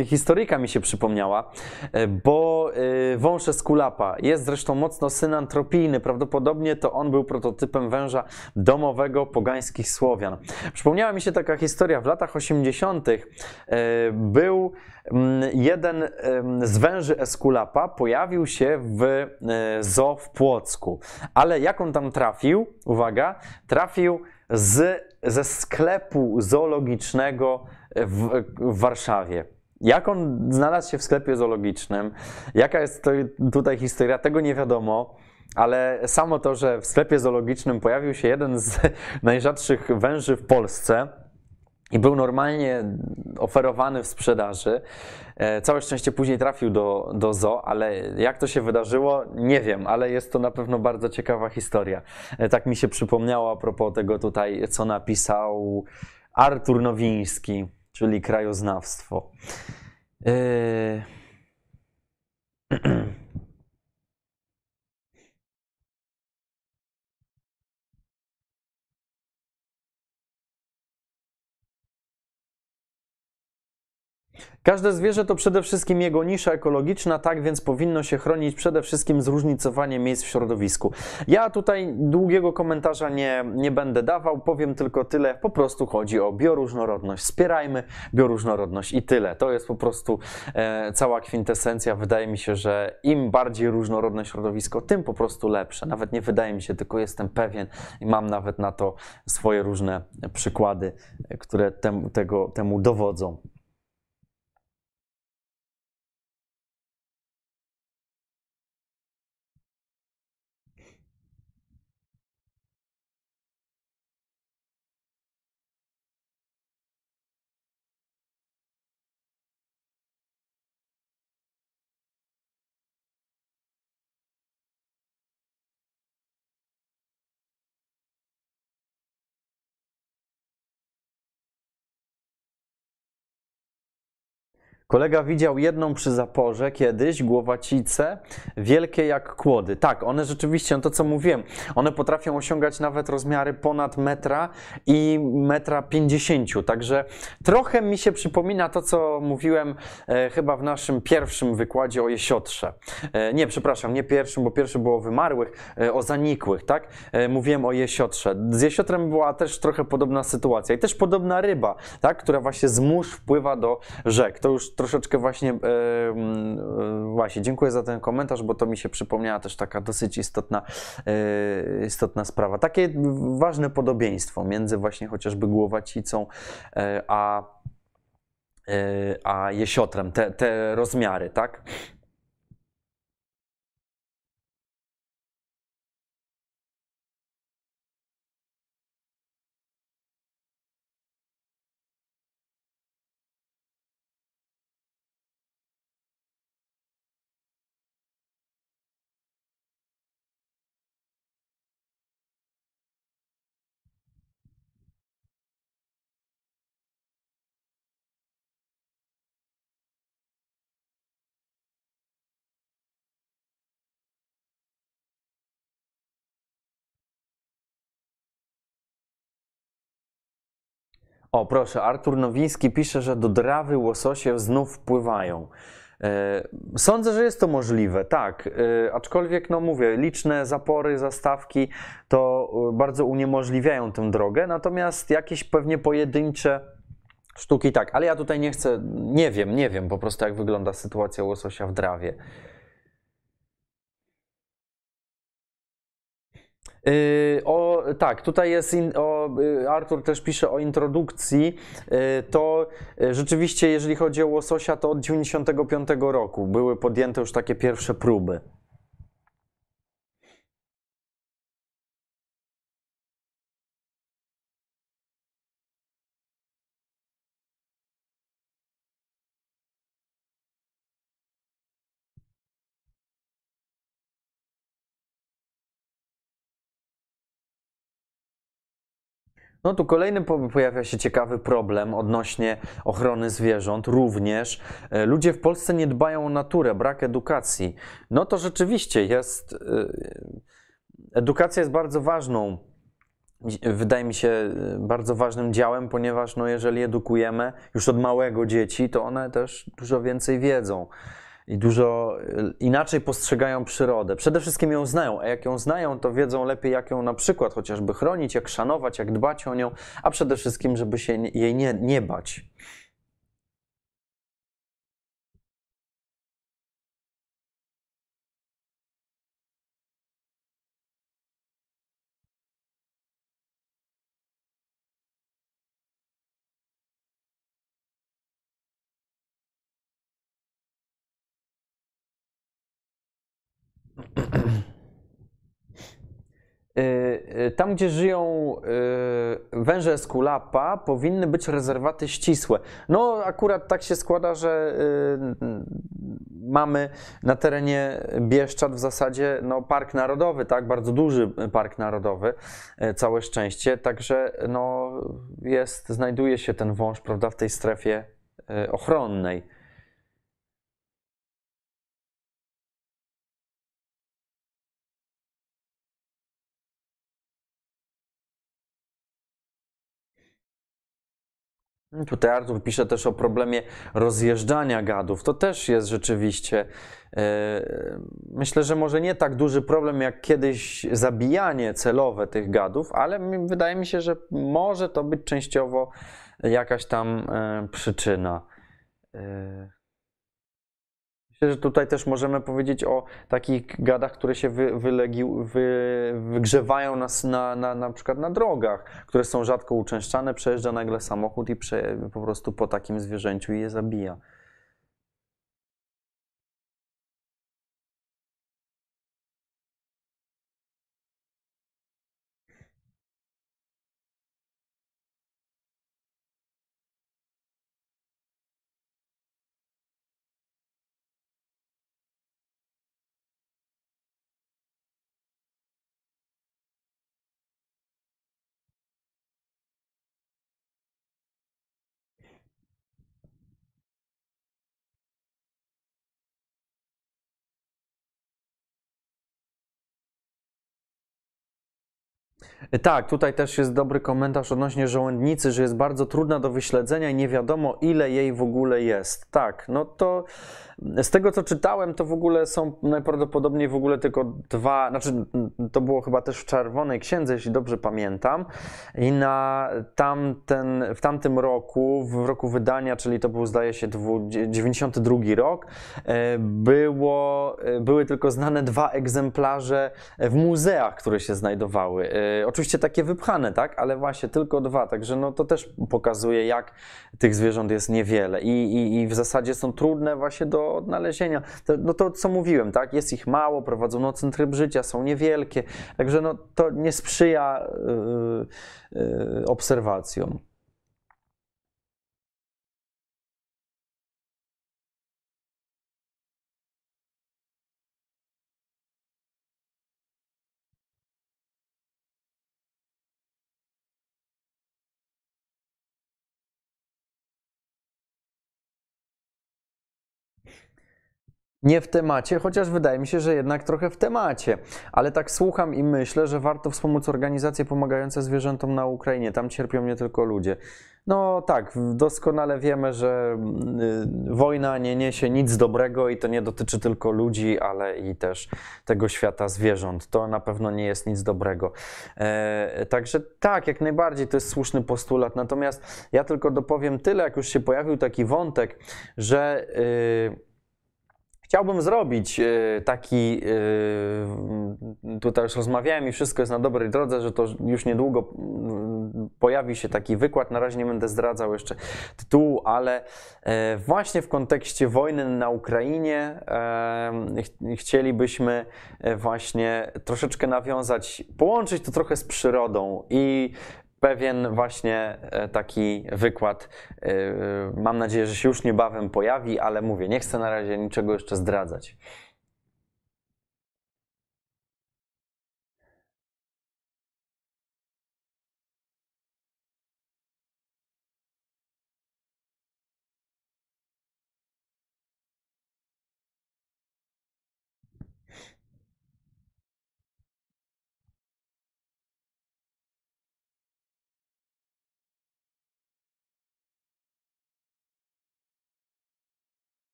y, historyjka mi się przypomniała, e, bo y, wąż Eskulapa jest zresztą mocno synantropijny. Prawdopodobnie to on był prototypem węża domowego pogańskich Słowian. Przypomniała mi się taka historia. W latach 80. Y, e, był jeden z węży Eskulapa pojawił się w zoo w Płocku. Ale jak on tam trafił? Uwaga, trafił z ze sklepu zoologicznego w, w Warszawie. Jak on znalazł się w sklepie zoologicznym? Jaka jest tutaj historia? Tego nie wiadomo. Ale samo to, że w sklepie zoologicznym pojawił się jeden z najrzadszych węży w Polsce, i był normalnie oferowany w sprzedaży. E, całe szczęście później trafił do, do Zo, ale jak to się wydarzyło, nie wiem, ale jest to na pewno bardzo ciekawa historia. E, tak mi się przypomniało a propos tego tutaj, co napisał Artur Nowiński, czyli krajoznawstwo. Yy... Każde zwierzę to przede wszystkim jego nisza ekologiczna, tak więc powinno się chronić przede wszystkim zróżnicowanie miejsc w środowisku. Ja tutaj długiego komentarza nie, nie będę dawał, powiem tylko tyle. Po prostu chodzi o bioróżnorodność. Wspierajmy bioróżnorodność i tyle. To jest po prostu e, cała kwintesencja. Wydaje mi się, że im bardziej różnorodne środowisko, tym po prostu lepsze. Nawet nie wydaje mi się, tylko jestem pewien i mam nawet na to swoje różne przykłady, które tem, tego, temu dowodzą. Kolega widział jedną przy zaporze kiedyś, głowacice, wielkie jak kłody. Tak, one rzeczywiście, no to co mówiłem, one potrafią osiągać nawet rozmiary ponad metra i metra pięćdziesięciu. Także trochę mi się przypomina to, co mówiłem e, chyba w naszym pierwszym wykładzie o jesiotrze. E, nie, przepraszam, nie pierwszym, bo pierwszy było o wymarłych, e, o zanikłych, tak? E, mówiłem o jesiotrze. Z jesiotrem była też trochę podobna sytuacja i też podobna ryba, tak? Która właśnie z mórz wpływa do rzek. To już troszeczkę właśnie, e, właśnie dziękuję za ten komentarz, bo to mi się przypomniała też taka dosyć istotna, e, istotna sprawa. Takie ważne podobieństwo między właśnie chociażby głowacicą e, a, a jesiotrem, te, te rozmiary, tak? O, proszę, Artur Nowiński pisze, że do drawy łososie znów wpływają. E, sądzę, że jest to możliwe, tak. E, aczkolwiek, no mówię, liczne zapory, zastawki to e, bardzo uniemożliwiają tę drogę, natomiast jakieś pewnie pojedyncze sztuki tak. Ale ja tutaj nie chcę, nie wiem, nie wiem po prostu, jak wygląda sytuacja łososia w drawie. Yy, o, tak, tutaj jest in, o Y, Artur też pisze o introdukcji, y, to y, rzeczywiście, jeżeli chodzi o łososia, to od 1995 roku były podjęte już takie pierwsze próby. No tu kolejny pojawia się ciekawy problem odnośnie ochrony zwierząt. Również e, ludzie w Polsce nie dbają o naturę, brak edukacji. No to rzeczywiście jest. E, edukacja jest bardzo ważną, wydaje mi się, e, bardzo ważnym działem, ponieważ no jeżeli edukujemy już od małego dzieci, to one też dużo więcej wiedzą i dużo y, inaczej postrzegają przyrodę. Przede wszystkim ją znają, a jak ją znają, to wiedzą lepiej, jak ją na przykład chociażby chronić, jak szanować, jak dbać o nią, a przede wszystkim, żeby się jej nie, nie bać. Y, y, tam, gdzie żyją y, węże eskulapa, powinny być rezerwaty ścisłe. No, akurat tak się składa, że mamy na terenie Bieszczad w zasadzie no, park narodowy, tak? Bardzo duży park narodowy, całe szczęście. Także no, jest, znajduje się ten wąż, prawda, w tej strefie ochronnej. Tutaj Artur pisze też o problemie rozjeżdżania gadów. To też jest rzeczywiście, e, myślę, że może nie tak duży problem jak kiedyś zabijanie celowe tych gadów, ale wydaje mi się, że może to być częściowo jakaś tam e, przyczyna. E, Myślę, że tutaj też możemy powiedzieć o takich gadach, które się wy, wylegi, wy, wygrzewają nas na, na, na przykład na drogach, które są rzadko uczęszczane, przejeżdża nagle samochód i prze, po prostu po takim zwierzęciu je zabija. Tak, tutaj też jest dobry komentarz odnośnie żołędnicy, że jest bardzo trudna do wyśledzenia i nie wiadomo, ile jej w ogóle jest. Tak, no to z tego co czytałem, to w ogóle są najprawdopodobniej w ogóle tylko dwa, znaczy to było chyba też w Czerwonej Księdze, jeśli dobrze pamiętam. I na tamten, w tamtym roku, w roku wydania, czyli to był zdaje się 92 rok, e, było, e, były tylko znane dwa egzemplarze w muzeach, które się znajdowały e, Oczywiście takie wypchane, tak? Ale właśnie tylko dwa, także no to też pokazuje, jak tych zwierząt jest niewiele i, i, i w zasadzie są trudne właśnie do odnalezienia. To, no to co mówiłem, tak? Jest ich mało, prowadzą nocny tryb życia, są niewielkie, także no to nie sprzyja yy, yy, obserwacjom. nie w temacie, chociaż wydaje mi się, że jednak trochę w temacie. Ale tak słucham i myślę, że warto wspomóc organizacje pomagające zwierzętom na Ukrainie. Tam cierpią nie tylko ludzie. No tak, doskonale wiemy, że y, wojna nie niesie nic dobrego i to nie dotyczy tylko ludzi, ale i też tego świata zwierząt. To na pewno nie jest nic dobrego. E, także tak, jak najbardziej to jest słuszny postulat. Natomiast ja tylko dopowiem tyle, jak już się pojawił taki wątek, że y, Chciałbym zrobić e, taki, e, tutaj już rozmawiałem i wszystko jest na dobrej drodze, że to już niedługo mm, pojawi się taki wykład. Na razie nie będę zdradzał jeszcze tytułu, ale e, właśnie w kontekście wojny na Ukrainie chcielibyśmy właśnie troszeczkę nawiązać, połączyć to trochę z przyrodą i pewien właśnie e, taki wykład. E, mam nadzieję, że się już niebawem pojawi, ale mówię, nie chcę na razie niczego jeszcze zdradzać.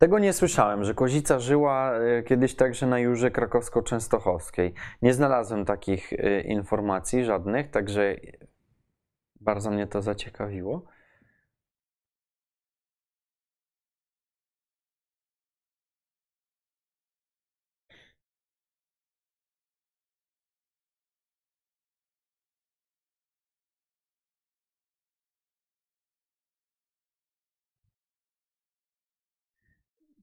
Tego nie słyszałem, że Kozica żyła e, kiedyś także na Jurze Krakowsko-Częstochowskiej. Nie znalazłem takich e, informacji żadnych, także bardzo mnie to zaciekawiło.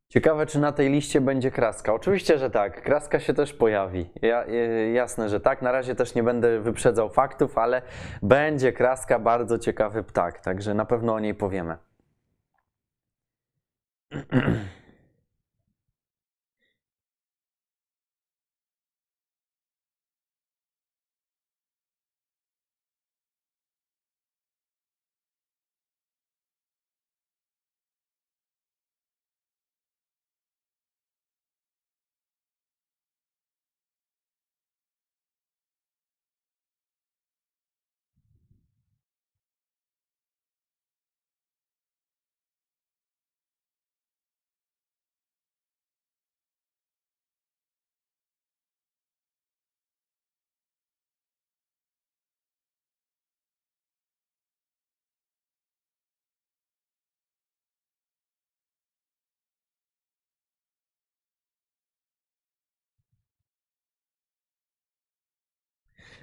Ciekawe, czy na tej liście będzie kraska. Oczywiście, że tak. Kraska się też pojawi. Ja, e, jasne, że tak. Na razie też nie będę wyprzedzał faktów, ale będzie kraska bardzo ciekawy ptak, także na pewno o niej powiemy.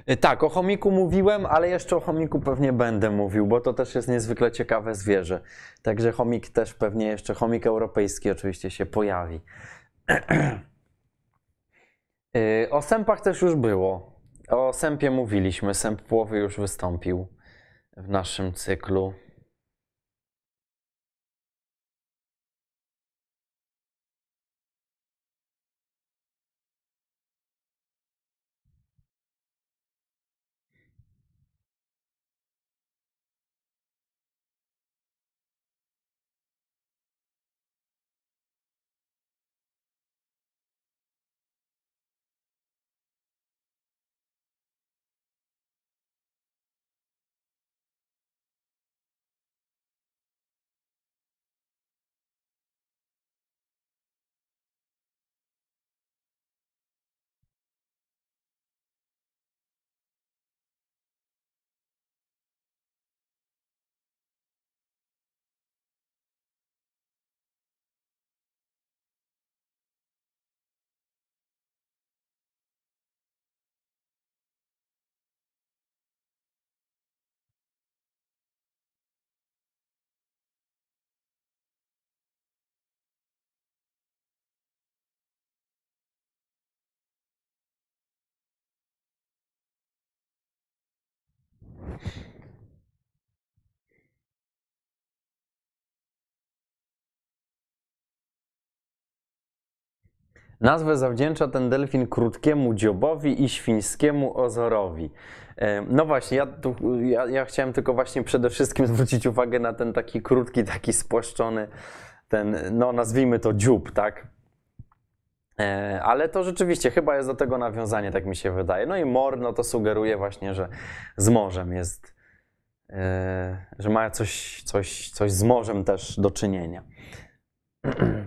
E, tak, o chomiku mówiłem, ale jeszcze o chomiku pewnie będę mówił, bo to też jest niezwykle ciekawe zwierzę. Także chomik też pewnie jeszcze, chomik europejski oczywiście się pojawi. E, o sępach też już było. O sępie mówiliśmy, sęp płowy już wystąpił w naszym cyklu. Nazwę zawdzięcza ten delfin krótkiemu dziobowi i świńskiemu ozorowi. E, no właśnie, ja, tu, ja, ja, chciałem tylko właśnie przede wszystkim zwrócić uwagę na ten taki krótki, taki spłaszczony, ten, no nazwijmy to dziób, tak? E, ale to rzeczywiście chyba jest do tego nawiązanie, tak mi się wydaje. No i mor, no to sugeruje właśnie, że z morzem jest, e, że ma coś, coś, coś z morzem też do czynienia.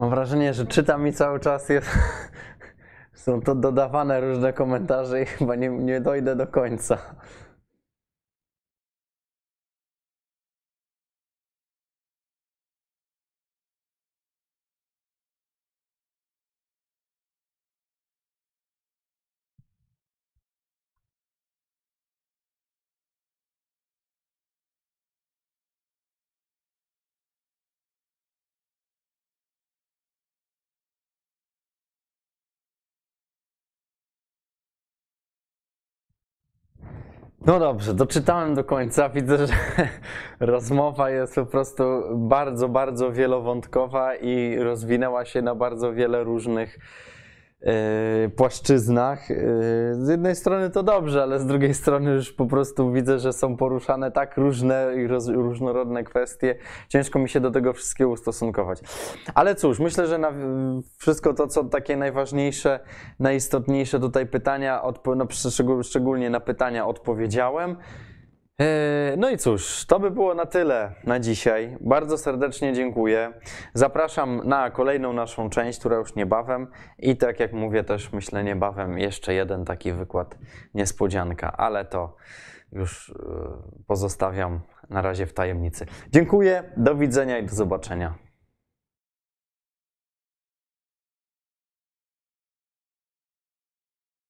Mam wrażenie, że czyta mi cały czas jest. Są to dodawane różne komentarze i chyba nie, nie dojdę do końca. No dobrze, doczytałem do końca. Widzę, że rozmowa jest po prostu bardzo, bardzo wielowątkowa i rozwinęła się na bardzo wiele różnych E, płaszczyznach. E, z jednej strony to dobrze, ale z drugiej strony już po prostu widzę, że są poruszane tak różne i roz, różnorodne kwestie. Ciężko mi się do tego wszystkiego ustosunkować. Ale cóż, myślę, że na wszystko to, co takie najważniejsze, najistotniejsze tutaj pytania, odpo- no, szczególnie na pytania odpowiedziałem. E, no i cóż, to by było na tyle na dzisiaj. Bardzo serdecznie dziękuję. Zapraszam na kolejną naszą część, która już niebawem. I tak jak mówię, też myślę niebawem jeszcze jeden taki wykład niespodzianka, ale to już e, pozostawiam na razie w tajemnicy. Dziękuję, do widzenia i do zobaczenia.